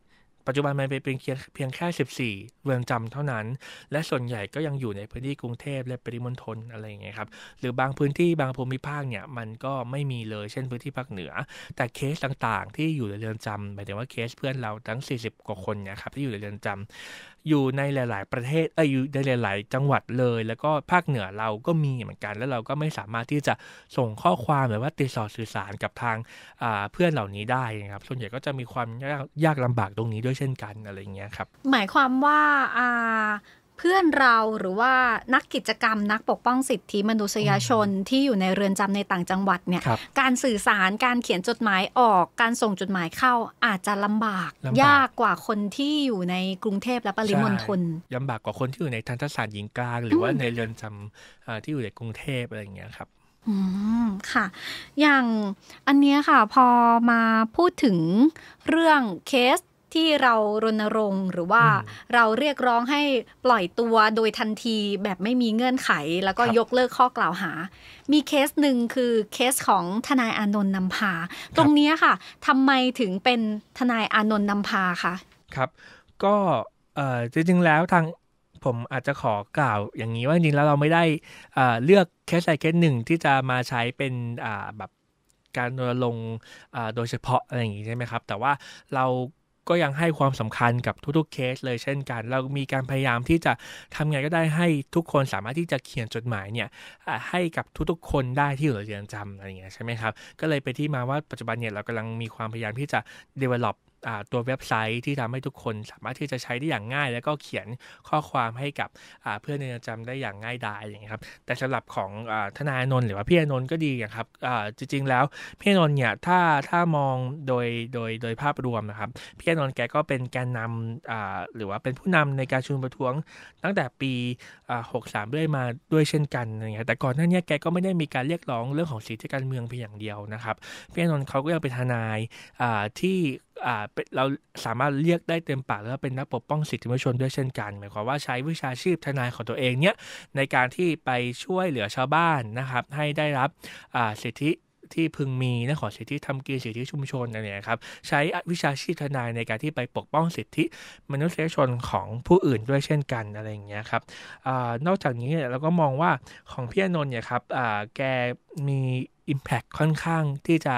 ปัจจุบันมันเป็นเพียงแค่ 14เรือนจำเท่านั้น และส่วนใหญ่ก็ยังอยู่ในพื้นที่กรุงเทพและปริมณฑลอะไรอย่างเงี้ยครับ หรือบางพื้นที่บางภูมิภาคเนี่ยมันก็ไม่มีเลย เช่นพื้นที่ภาคเหนือ แต่เคสต่างๆที่อยู่ในเรือนจำหมายถึงว่าเคสเพื่อนเราทั้ง 40 กว่าคนเนี่ยครับที่อยู่ในเรือนจำอยู่ในหลาย ๆ ประเทศเอออยู่ในหลาย ๆ จังหวัดเลย แล้วก็ภาคเหนือเราก็มีเหมือนกัน แล้วเราก็ไม่สามารถที่จะส่งข้อความหรือว่าติดต่อสื่อสารกับทางเพื่อนเหล่านี้ได้นะครับ ส่วนใหญ่ก็จะมีความยากยากลำบากตรงนี้ด้วยเช่นกันอะไรเงี้ยครับ หมายความว่าพื่อนเราหรือว่านักกิจกรรม นักปกป้องสิทธิมนุษยชนที่อยู่ในเรือนจำในต่างจังหวัดเนี่ยการสื่อสารการเขียนจดหมายออก การส่งจดหมายเข้าอาจจะลำบากยากกว่าคนที่อยู่ในกรุงเทพและปริมณฑลลาบากกว่าคนที่อยู่ในทันตศาสตร์หญิงกลางหรือว่าในเรือนจำที่อยู่ในกรุงเทพอะไรอย่างเงี้ยครับอืมค่ะอย่างอันเนี้ยค่ะพอมาพูดถึงเรื่องเคสที่เรารณรงค์หรือว่าเราเรียกร้องให้ปล่อยตัวโดยทันทีแบบไม่มีเงื่อนไข แล้วก็ยกเลิกข้อกล่าวหา มีเคสหนึ่งคือเคสของทนายอานนท์นำพา ตรงนี้ค่ะทำไมถึงเป็นทนายอานนท์นำพาคะครับ ก็จริงๆแล้วทางผมอาจจะขอกล่าวอย่างนี้ว่าจริงๆแล้วเราไม่ได้เลือกเคสใดเคสหนึ่งที่จะมาใช้เป็นแบบการรณรงค์โดยเฉพาะอะไรอย่างนี้ใช่ไหมครับ แต่ว่าเราก็ยังให้ความสำคัญกับทุกๆเคสเลยเช่นกันเรามีการพยายามที่จะทำไงก็ได้ให้ทุกคนสามารถที่จะเขียนจดหมายเนี่ยให้กับทุกๆ คนได้ที่อยู่ในเรือนจำอะไรเงี้ยใช่ไหมครับ ก็เลยไปที่มาว่าปัจจุบันเนี่ยเรากำลังมีความพยายามที่จะ develop ตัวเว็บไซต์ที่ทำให้ทุกคนสามารถที่จะใช้ได้อย่างง่าย แล้วก็เขียนข้อความให้กับเพื่อนในจำได้อย่างง่ายดายอย่างนี้ครับแต่สำหรับของทนายนนหรือว่าพี่นนก็ดีครับจริงๆ แล้วพี่นนเนี่ยถ้าถ้ามองโดยโดยโดยภาพรวมนะครับพี่นนแกก็เป็นแกนนำหรือว่าเป็นผู้นำในการชุมนุมประท้วง ตั้งแต่ปี63เรื่อยมาด้วยเช่นกันอย่างน้แต่ก่อนหน้านี้แกก็ไม่ได้มีการเรียกร้องเรื่องของสิทธิการเมืองเพียงอย่างเดียวนะครับพี่นนเขาก็ยังเป็นทนายที่เราสามารถเรียกได้เต็มปากแล้วเป็นนักปกป้องสิทธิมนุษยชนด้วยเช่นกัน หมายความว่าใช้วิชาชีพทนายของตัวเองเนี่ยในการที่ไปช่วยเหลือชาวบ้านนะครับ ให้ได้รับสิทธิที่พึงมีนะขอสิทธิทำกินสิทธิชุมชนอะไรเนยครับใช้วิชาชีพทนายในการที่ไปปกป้องสิทธิมนุษยชนของผู้อื่นด้วยเช่นกันอะไรอย่างเงี้ยครับอนอกจากนี้เราก็มองว่าของพี่อนนท์เนี่ยครับแกมี Impact ค่อนข้างที่จะ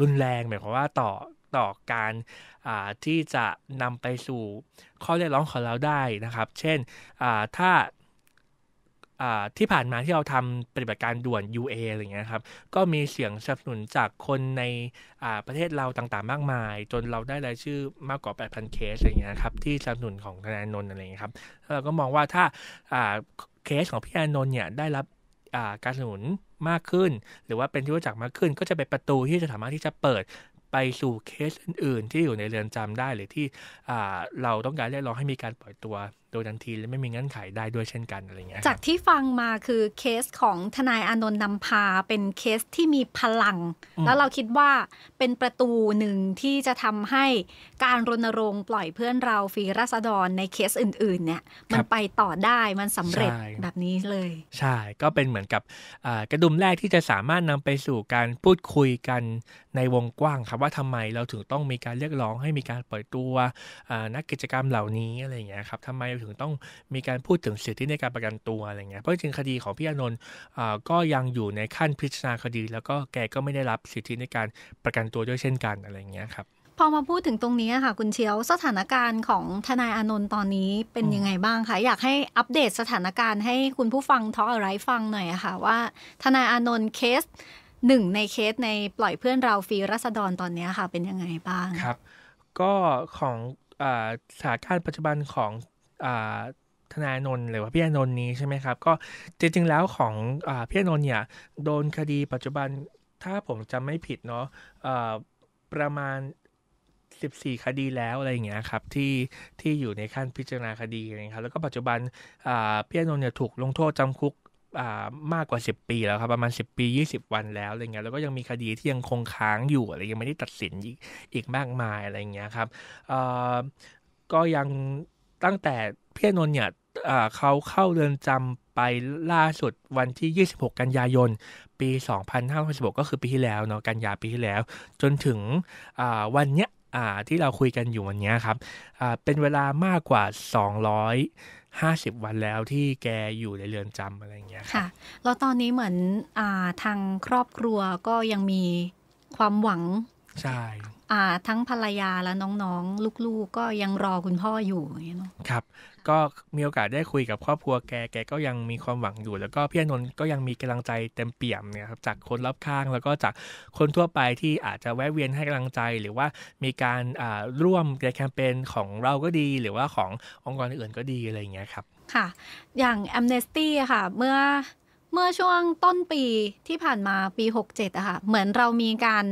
รุนแรงหมายความว่าต่อต่อการที่จะนำไปสู่ข้อเรียกร้องของเราได้นะครับ เช่นถ้าที่ผ่านมาที่เราทำปฏิบัติการด่วน UA อะไรเงี้ยครับก็มีเสียงสนับสนุนจากคนในประเทศเราต่างๆมากมาย จนเราได้รายชื่อมากกว่า8,000เคสอะไรเงี้ยครับที่สนับสนุนของธนาโนนอะไรเงี้ยครับเราก็มองว่าถ้าเคสของพี่อานนท์เนี่ยได้รับการสนับสนุนมากขึ้น หรือว่าเป็นที่รู้จักมากขึ้นก็จะเป็นประตูที่จะสามารถที่จะเปิดไปสู่เคสอื่น ๆ ที่อยู่ในเรือนจำได้ หรือที่เราต้องการเรียกร้องให้มีการปล่อยตัวตดยทันทีและไม่มีเงื่อนไขได้ด้วยเช่นกันอะไรเงี้ย จากที่ฟังมาคือเคสของทนายอานนท์นำพาเป็นเคสที่มีพลัง แล้วเราคิดว่าเป็นประตูหนึ่งที่จะทำให้การรณรงค์ ปล่อยเพื่อนเราฟรีรัษฎรในเคสอื่นๆเนี่ยมันไปต่อได้มันสำเร็จแบบนี้เลย ใช่ ก็เป็นเหมือนกับกระดุมแรกที่จะสามารถนำไปสู่การพูดคุยกันในวงกว้างครับว่าทำไมเราถึงต้องมีการเรียกร้องให้มีการปล่อยตัวนักกิจกรรมเหล่านี้อะไรเงี้ยครับทำไมถึงต้องมีการพูดถึงสิทธิในการประกันตัวอะไรเงี้ย เพราะจริงคดีของพี่อนนท์ก็ยังอยู่ในขั้นพิจารณาคดี แล้วก็แกก็ไม่ได้รับสิทธิในการประกันตัวด้วยเช่นกันอะไรเงี้ยครับพอมาพูดถึงตรงนี้ค่ะ คุณเชียวสถานการณ์ของทนายอานนท์ตอนนี้เป็นยังไงบ้างคะอยากให้อัปเดตสถานการณ์ให้คุณผู้ฟังท้ออะไรฟังหน่อยค่ะว่า ทนายอานนท์เคสหนึ่งในเคสในปล่อยเพื่อนเราฟรีรัศดรตอนนี้ค่ะเป็นยังไงบ้างครับก็ของสถานการณ์ปัจจุบันของธนานนท์หรือว่าพี่อนนท์นี้ใช่ไหมครับก็จริงๆแล้วของอพี่อนนท์เนี่ยโดนคดี ปัจจุบันถ้าผมจำไม่ผิดเนาะประมาณ 14 คดีแล้วอะไรอย่างเงี้ยครับที่ที่อยู่ในขั้นพิจารณาคดีนะครับแล้วก็ปัจจุบันพี่อนนท์เนี่ยถูกลงโทษจำคุกมากกว่า 10 ปีแล้วครับประมาณ 10 ปี 20 วันแล้วอะไรเงี้ยแล้ว ก็ยังมีคดีที่ยังคงค้างอยู่อะไรยังไม่ได้ตัดสินอีกมากมายอะไรเงี้ยครับก็ยังตั้งแต่พี่นนท์เนี่ยเขาเข้าเรือนจำไปล่าสุดวันที่ 26 กันยายน ปี 2516ก็คือปีที่แล้วเนาะกันยาปีที่แล้ว จนถึงวันเนี้ยที่เราคุยกันอยู่วันนี้ครับเป็นเวลามากกว่า 250 วันแล้วที่แกอยู่ในเรือนจำอะไรอย่างเงี้ยค่ะแล้วตอนนี้เหมือนอทางครอบครัวก็ยังมีความหวังใช่ทั้งภรรยาและน้องๆ ลูกๆ ก็ยังรอคุณพ่ออยู่อย่างเี้เนาะครับ ก็มีโอกาสได้คุยกับครอบครัว แกแกก็ยังมีความหวังอยู่ แล้วก็พี่อนนท์ก็ยังมีกำลังใจเต็มเปี่ยมเนี่ยครับจากคนรอบข้างแล้วก็จากคนทั่วไปที่อาจจะแวะเวียนให้กำลังใจหรือว่ามีการร่วมในแคมเปญของเราก็ดีหรือว่าขององค์กรอื่นก็ดีอะไรอย่างเงี้ยครับค่ะอย่าง Amnesty ค่ะเมื่อเมื่อช่วงต้นปีที่ผ่านมาปี 67อะค่ะเหมือนเรามีการ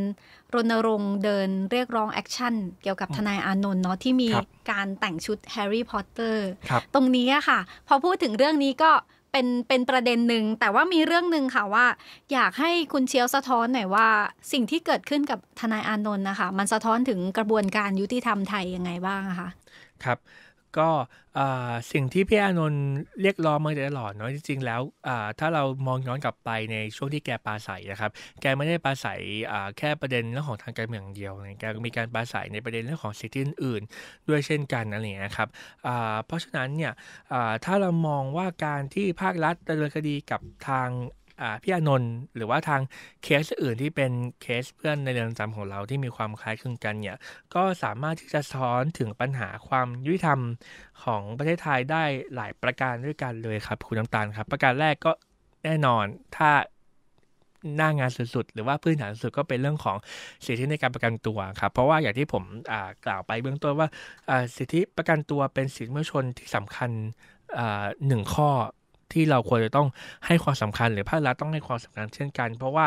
รณรงค์เดินเรียกร้องแอคชั่นเกี่ยวกับทนายอานนท์เนาะที่มีการแต่งชุดแฮร์รี่พอตเตอร์ตรงนี้ค่ะ พอพูดถึงเรื่องนี้ก็เป็นเป็นประเด็นหนึ่งแต่ว่ามีเรื่องหนึ่งค่ะว่า อยากให้คุณเชียวสะท้อนหน่อยว่าสิ่งที่เกิดขึ้นกับทนายอานนท์นะคะ มันสะท้อนถึงกระบวนการยุติธรรมไทยยังไงบ้างคะครับก็สิ่งที่พี่อานนท์เรียกร้องมาตลอดเนาะจริงๆแล้วถ้าเรามองย้อนกลับไปในช่วงที่แกปาใสนะครับ แกไม่ได้ปาใสแค่ประเด็นเรื่องของทางการเมืองเดียวนะแกมีการปาใสในประเด็นเรื่องของสิทธิอื่นๆ ด้วยเช่นกันอะไรเงี้ยครับเพราะฉะนั้นเนี่ยถ้าเรามองว่าการที่ภาครัฐดำเนินคดีกับทางพี่อนนท์หรือว่าทางเคสอื่นที่เป็นเคสเพื่อนในเรือนจำของเราที่มีความคล้ายคลึงกันเนี่ย ก็สามารถที่จะซ้อนถึงปัญหาความยุติธรรมของประเทศไทยได้หลายประการด้วยกันเลยครับคุณน้ำตาลครับประการแรกก็แน่นอนถ้าหน้างานสุดๆหรือว่าพื้นฐานสุดก็เป็นเรื่องของสิทธิในการประกันตัวครับเพราะว่าอย่างที่ผมกล่าวไปเบื้องต้นว่าสิทธิประกันตัวเป็นสิทธิมนุษยชนที่สำคัญหนึ่งข้อที่เราควรจะต้องให้ความสำคัญหรือภาครัฐต้องให้ความสำคัญเช่นกัน เพราะว่า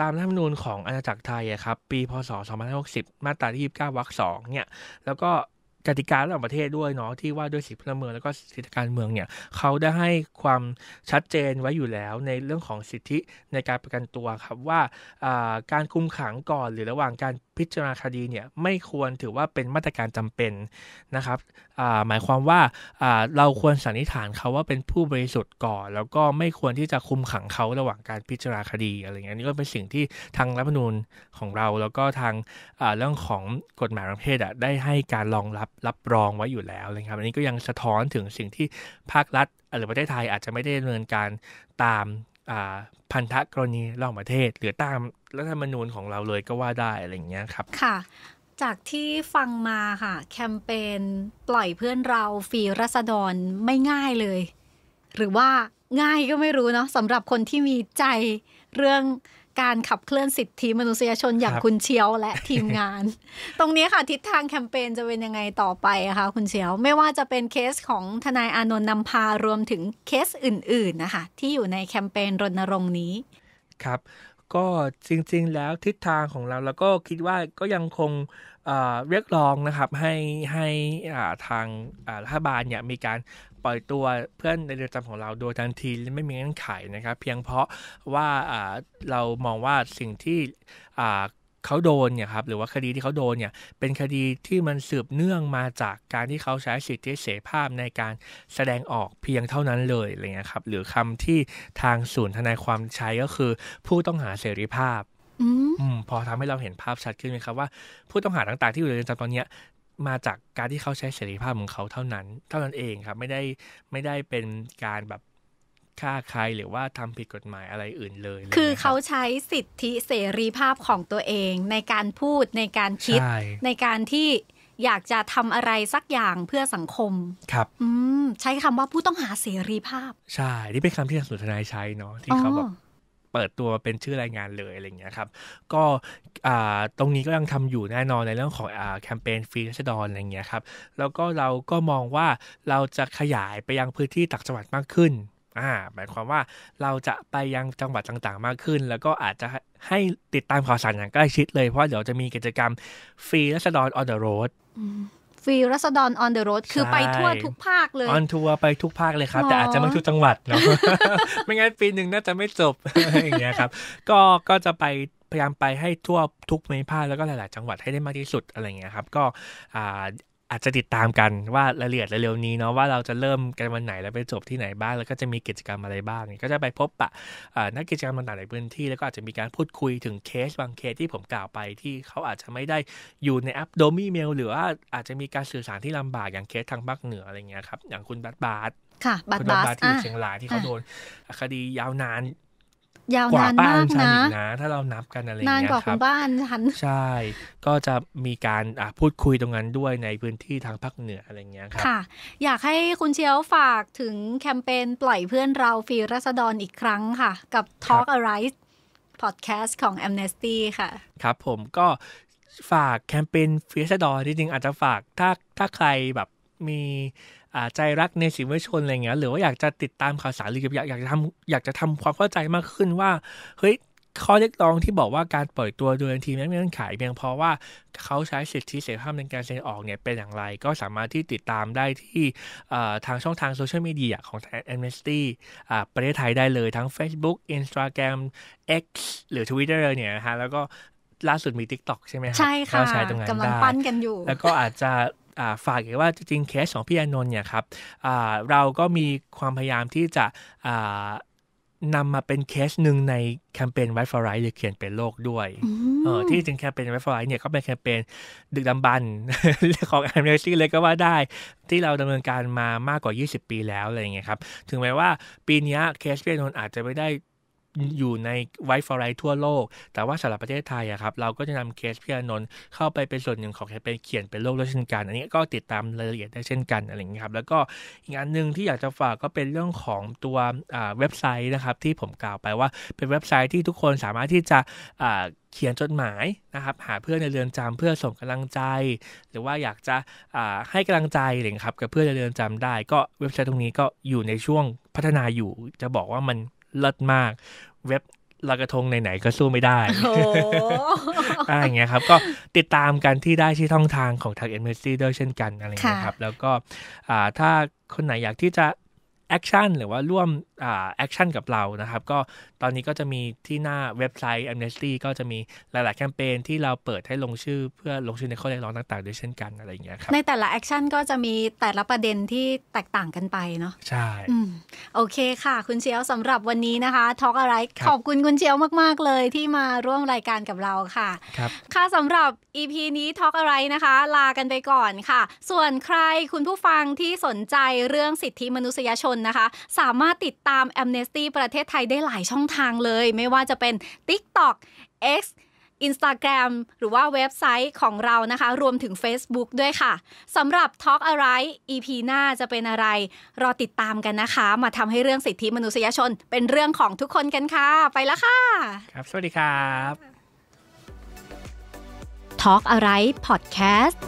ตามรัฐธรรมนูญของอาณาจักรไทยครับปีพศ 2560 มาตราที่29 วรรค 2 เนี่ยแล้วก็กติการะหว่างประเทศด้วยเนาะที่ว่าด้วยสิทธิพลเมืองแล้วก็สิทธิการเมืองเนี่ยเขาได้ให้ความชัดเจนไว้อยู่แล้วในเรื่องของสิทธิในการประกันตัวครับว่าการคุมขังก่อนหรือระหว่างการพิจารณาคดีเนี่ยไม่ควรถือว่าเป็นมาตรการจำเป็นนะครับ หมายความว่าเราควรสันนิษฐานเขาว่าเป็นผู้บริสุทธิ์ก่อน แล้วก็ไม่ควรที่จะคุมขังเขาระหว่างการพิจารณาคดี อะไรเงี้ยนี่ก็เป็นสิ่งที่ทางรัฐมนูญของเรา แล้วก็ทางเรื่องของกฎหมายประเทศอ่ะได้ให้การรองรับรับรองไว้อยู่แล้วนะครับอันนี้ก็ยังสะท้อนถึงสิ่งที่ภาครัฐหรือประเทศไทยอาจจะไม่ได้ดำเนินการตามพันธะกรณีหว่าประเทศหรือตามรัฐธรรมนูญของเราเลยก็ว่าได้ อะไรอย่างเงี้ยครับ ค่ะ จากที่ฟังมาค่ะ แคมเปญปล่อยเพื่อนเราฟีรัษฎรไม่ง่ายเลย หรือว่าง่ายก็ไม่รู้เนาะสำหรับคนที่มีใจเรื่องการขับเคลื่อนสิทธิมนุษยชนอย่างคุณเชียวและทีมงาน ตรงนี้ค่ะทิศทางแคมเปญจะเป็นยังไงต่อไปคะคุณเชียวไม่ว่าจะเป็นเคสของทนายอานนท์นำพารวมถึงเคสอื่นๆนะคะที่อยู่ในแคมเปญรณรงค์นี้ ครับ ก็จริงๆ แล้วทิศทางของเรา แล้วก็คิดว่าก็ยังคงเรียกร้องนะครับให้ให้ทางรัฐบาลเนี่ยมีการปล่อยตัวเพื่อนในเรือนจำของเราโดยทันทีไม่มีเงื่อนไขนะครับเพียงเพราะว่าเรามองว่าสิ่งที่เขาโดนเนี่ยครับหรือว่าคดีที่เขาโดนเนี่ยเป็นคดีที่มันสืบเนื่องมาจากการที่เขาใช้สิทธิเสรีภาพในการแสดงออกเพียงเท่านั้นเลยอะไรเงี้ยครับหรือคำที่ทางศูนย์ทนายความใช้ก็คือ ผู้ต้องหาเสรีภาพอืมพอทำให้เราเห็นภาพชัดขึ้นไหมครับว่าผู้ต้องหาต่างๆที่อยู่ในเรือนจำตอนเนี้ย มาจากการที่เขาใช้เสรีภาพของเขาเท่านั้น เท่านั้นเองครับไม่ได้ไม่ได้เป็นการแบบฆ่าใครหรือว่าทำผิดกฎหมายอะไรอื่นเลย คือเขาใช้สิทธิเสรีภาพของตัวเอง ในการพูดในการคิดในการที่อยากจะทำอะไรสักอย่างเพื่อสังคมครับอืมใช้คำว่าผู้ต้องหาเสรีภาพใช่นี่เป็นคำที่ทางสุนทนายใช้เนาะที่เขาบอกเปิดตัวเป็นชื่อรายงานเลยอะไรเงี้ยครับก็ตรงนี้ก็ยังทำอยู่แน่นอนในเรื่องของแคมเปญฟรีรัชดรอะไรเงี้ยครับ แล้วก็เราก็มองว่าเราจะขยายไปยังพื้นที่ต่างจังหวัดมากขึ้นหมายความว่าเราจะไปยังจังหวัดต่างๆมากขึ้น แล้วก็อาจจะให้ติดตามข่าวสารอย่างใกล้ชิดเลยเพราะเดี๋ยวจะมีกิจกรรมฟรีรัชดรออเดอร์โรดรีรัศดรออนเดอะโรดคือไปทั่วทุกภาคเลยออนทัวร์ไปทุกภาคเลยครับ แต่อาจจะไม่ทุกจังหวัดเนาะไม่งั้นปีหนึ่งน่าจะไม่จบอย่างเงี้ยครับก็ก็จะไปพยายามไปให้ทั่วทุกภูมิภาคแล้วก็หลายๆจังหวัดให้ได้มากที่สุดอะไรเงี้ยครับก็อ่าอาจจะติดตามกันว่ารละเอียดเร็วๆนี้เนาะว่าเราจะเริ่มกันวันไหนแล้วไปจบที่ไหนบ้าง แล้วก็จะมีกิจกรรมอะไรบ้างก็จะไปพบปะนักกิจกรรมต่างๆในพื้นที่แล้วก็อาจจะมีการพูดคุยถึงเคสบางเคสที่ผมกล่าวไปที่เขาอาจจะไม่ได้อยู่ในแอปโดมี่เมล หรือว่าอาจจะมีการสื่อสารที่ลำบากอย่างเคสทางภาคเหนืออะไรเงี้ยครับ อย่างคุณบัตบาร์ค่ะบัตบาร์ที่เชียงรายที่เขาโดนคดียาวนานยาวนานมากนะนะ ถ้าเรานับกันอะไรเงี้ยครับนานกว่าของบ้านฉัน ใช่ ก็จะมีการพูดคุยตรงนั้นด้วยในพื้นที่ทางภาคเหนืออะไรเงี้ยครับค่ะ อยากให้คุณเชียวฝากถึงแคมเปญปล่อยเพื่อนเราฟรีรัศดรอีกครั้งค่ะ กับ Talk Arise Podcast ของ Amnesty ค่ะ ครับผมก็ฝากแคมเปญฟรีรัศดรจริงๆอาจจะฝากถ้าถ้าใครแบบมีใจรักในสิ่งมวลชนอะไรเงี้ยหรือว่าอยากจะติดตามข่าวสารหรืออยากอยากจะทำอยากจะทำความเข้าใจมากขึ้นว่าเฮ้ยข้อเรียกร้องที่บอกว่าการปล่อยตัวโดยทันทีไม่ต้เงื่อนไขเพียงเพราะว่าเขาใช้สิทธิเสรีภาพในการแสดงออกเนี่ยเป็นอย่างไรก็สามารถที่ติดตามได้ที่ทางช่องทางโซเชียลมีเดียของแอนเสตี้ประเทศไทยได้เลยทั้ง Facebook Instagram X หรือ Twitter เนี่ยนะฮะแล้วก็ล่าสุดมี TikTok ใช่ไหมครับใช่ค่ะกำลังปั้นกันอยู่ แล้วก็อาจจะฝากอีนว่าจริงเคสของพี่อนนท์เนี่ยครับ เราก็มีความพยายามที่จะนำมาเป็นเคสหนึ่งในแคมเปญไวฟ์ฟอร์ไรหรือเขียนเป็นโลกด้วยเออที่จริงแคมเปญไวฟ์ฟอร์ไรเนี่ยก็เป็นแคมเปญดึกดำบรรของแอมเนซี่เลยก็ว่าได้ที่เราดำเนินการมามากกว่า 20 ปีแล้วอะไรอย่างเงี้ยครับถึงแม้ว่าปีนี้เคสเปียอนนอาจจะไม่ได้อยู่ในไวท์ฟอร์ไรทั่วโลก แต่ว่าสำหรับประเทศไทยอะครับ เราก็จะนำเคสพี่อนนท์เข้าไปเป็นส่วนหนึ่งของแคมเปญเขียนเป็นโลกด้วยเช่นกันอันนี้ก็ติดตามรายละเอียดได้เช่นกันอะไรอย่างนี้ครับ แล้วก็อีกอันหนึ่งที่อยากจะฝากก็เป็นเรื่องของตัวเว็บไซต์นะครับ ที่ผมกล่าวไปว่าเป็นเว็บไซต์ที่ทุกคนสามารถที่จะเขียนจดหมายนะครับหาเพื่อนในเรือนจำเพื่อส่งกำลังใจ หรือว่าอยากจะให้กำลังใจอะไรครับกับเพื่อนในเรือนจำได้ ก็เว็บไซต์ตรงนี้ก็อยู่ในช่วงพัฒนาอยู่จะบอกว่ามันเลิศมากเว็บลากระทงไหนๆก็สู้ไม่ได้อะไรอย่างเงี้ยครับ ก็ติดตามกันที่ได้ที่ท่องทางของทางเอ็นเอซี่ด้วยเช่นกันอะไรเงี้ยครับ แล้วก็ถ้าคนไหนอยากที่จะ แอคชั่นหรือว่าร่วมแอคชั่นกับเรานะครับ ก็ตอนนี้ก็จะมีที่หน้าเว็บไซต์ Amnesty ก็จะมีหลาย ๆ แคมเปญที่เราเปิดให้ลงชื่อเพื่อลงชื่อในข้อเรียกร้องต่าง ๆ ด้วยเช่นกันอะไรอย่างเงี้ยครับ ในแต่ละแอคชั่นก็จะมีแต่ละประเด็นที่แตกต่างกันไปเนาะใช่โอเคค่ะ คุณเชียวสำหรับวันนี้นะคะทอล์กอะไรขอบคุณคุณเชียวมาก ๆ เลยที่มาร่วมรายการกับเราค่ะครับค่ะสำหรับ EP นี้ทอล์กอะไรนะคะ ลากันไปก่อนค่ะ ส่วนใครคุณผู้ฟังที่สนใจเรื่องสิทธิมนุษยชนนะคะ สามารถติดตามแอมเนสตีประเทศไทยได้หลายช่องทางเลย ไม่ว่าจะเป็น TikTok X Instagram หรือว่าเว็บไซต์ของเรานะคะ รวมถึง Facebook ด้วยค่ะสำหรับ Talk อะไร EP หน้าจะเป็นอะไร รอติดตามกันนะคะ มาทำให้เรื่องสิทธิมนุษยชนเป็นเรื่องของทุกคนกันค่ะ ไปแล้วค่ะ ครับสวัสดีครับ Talk อะไร Podcast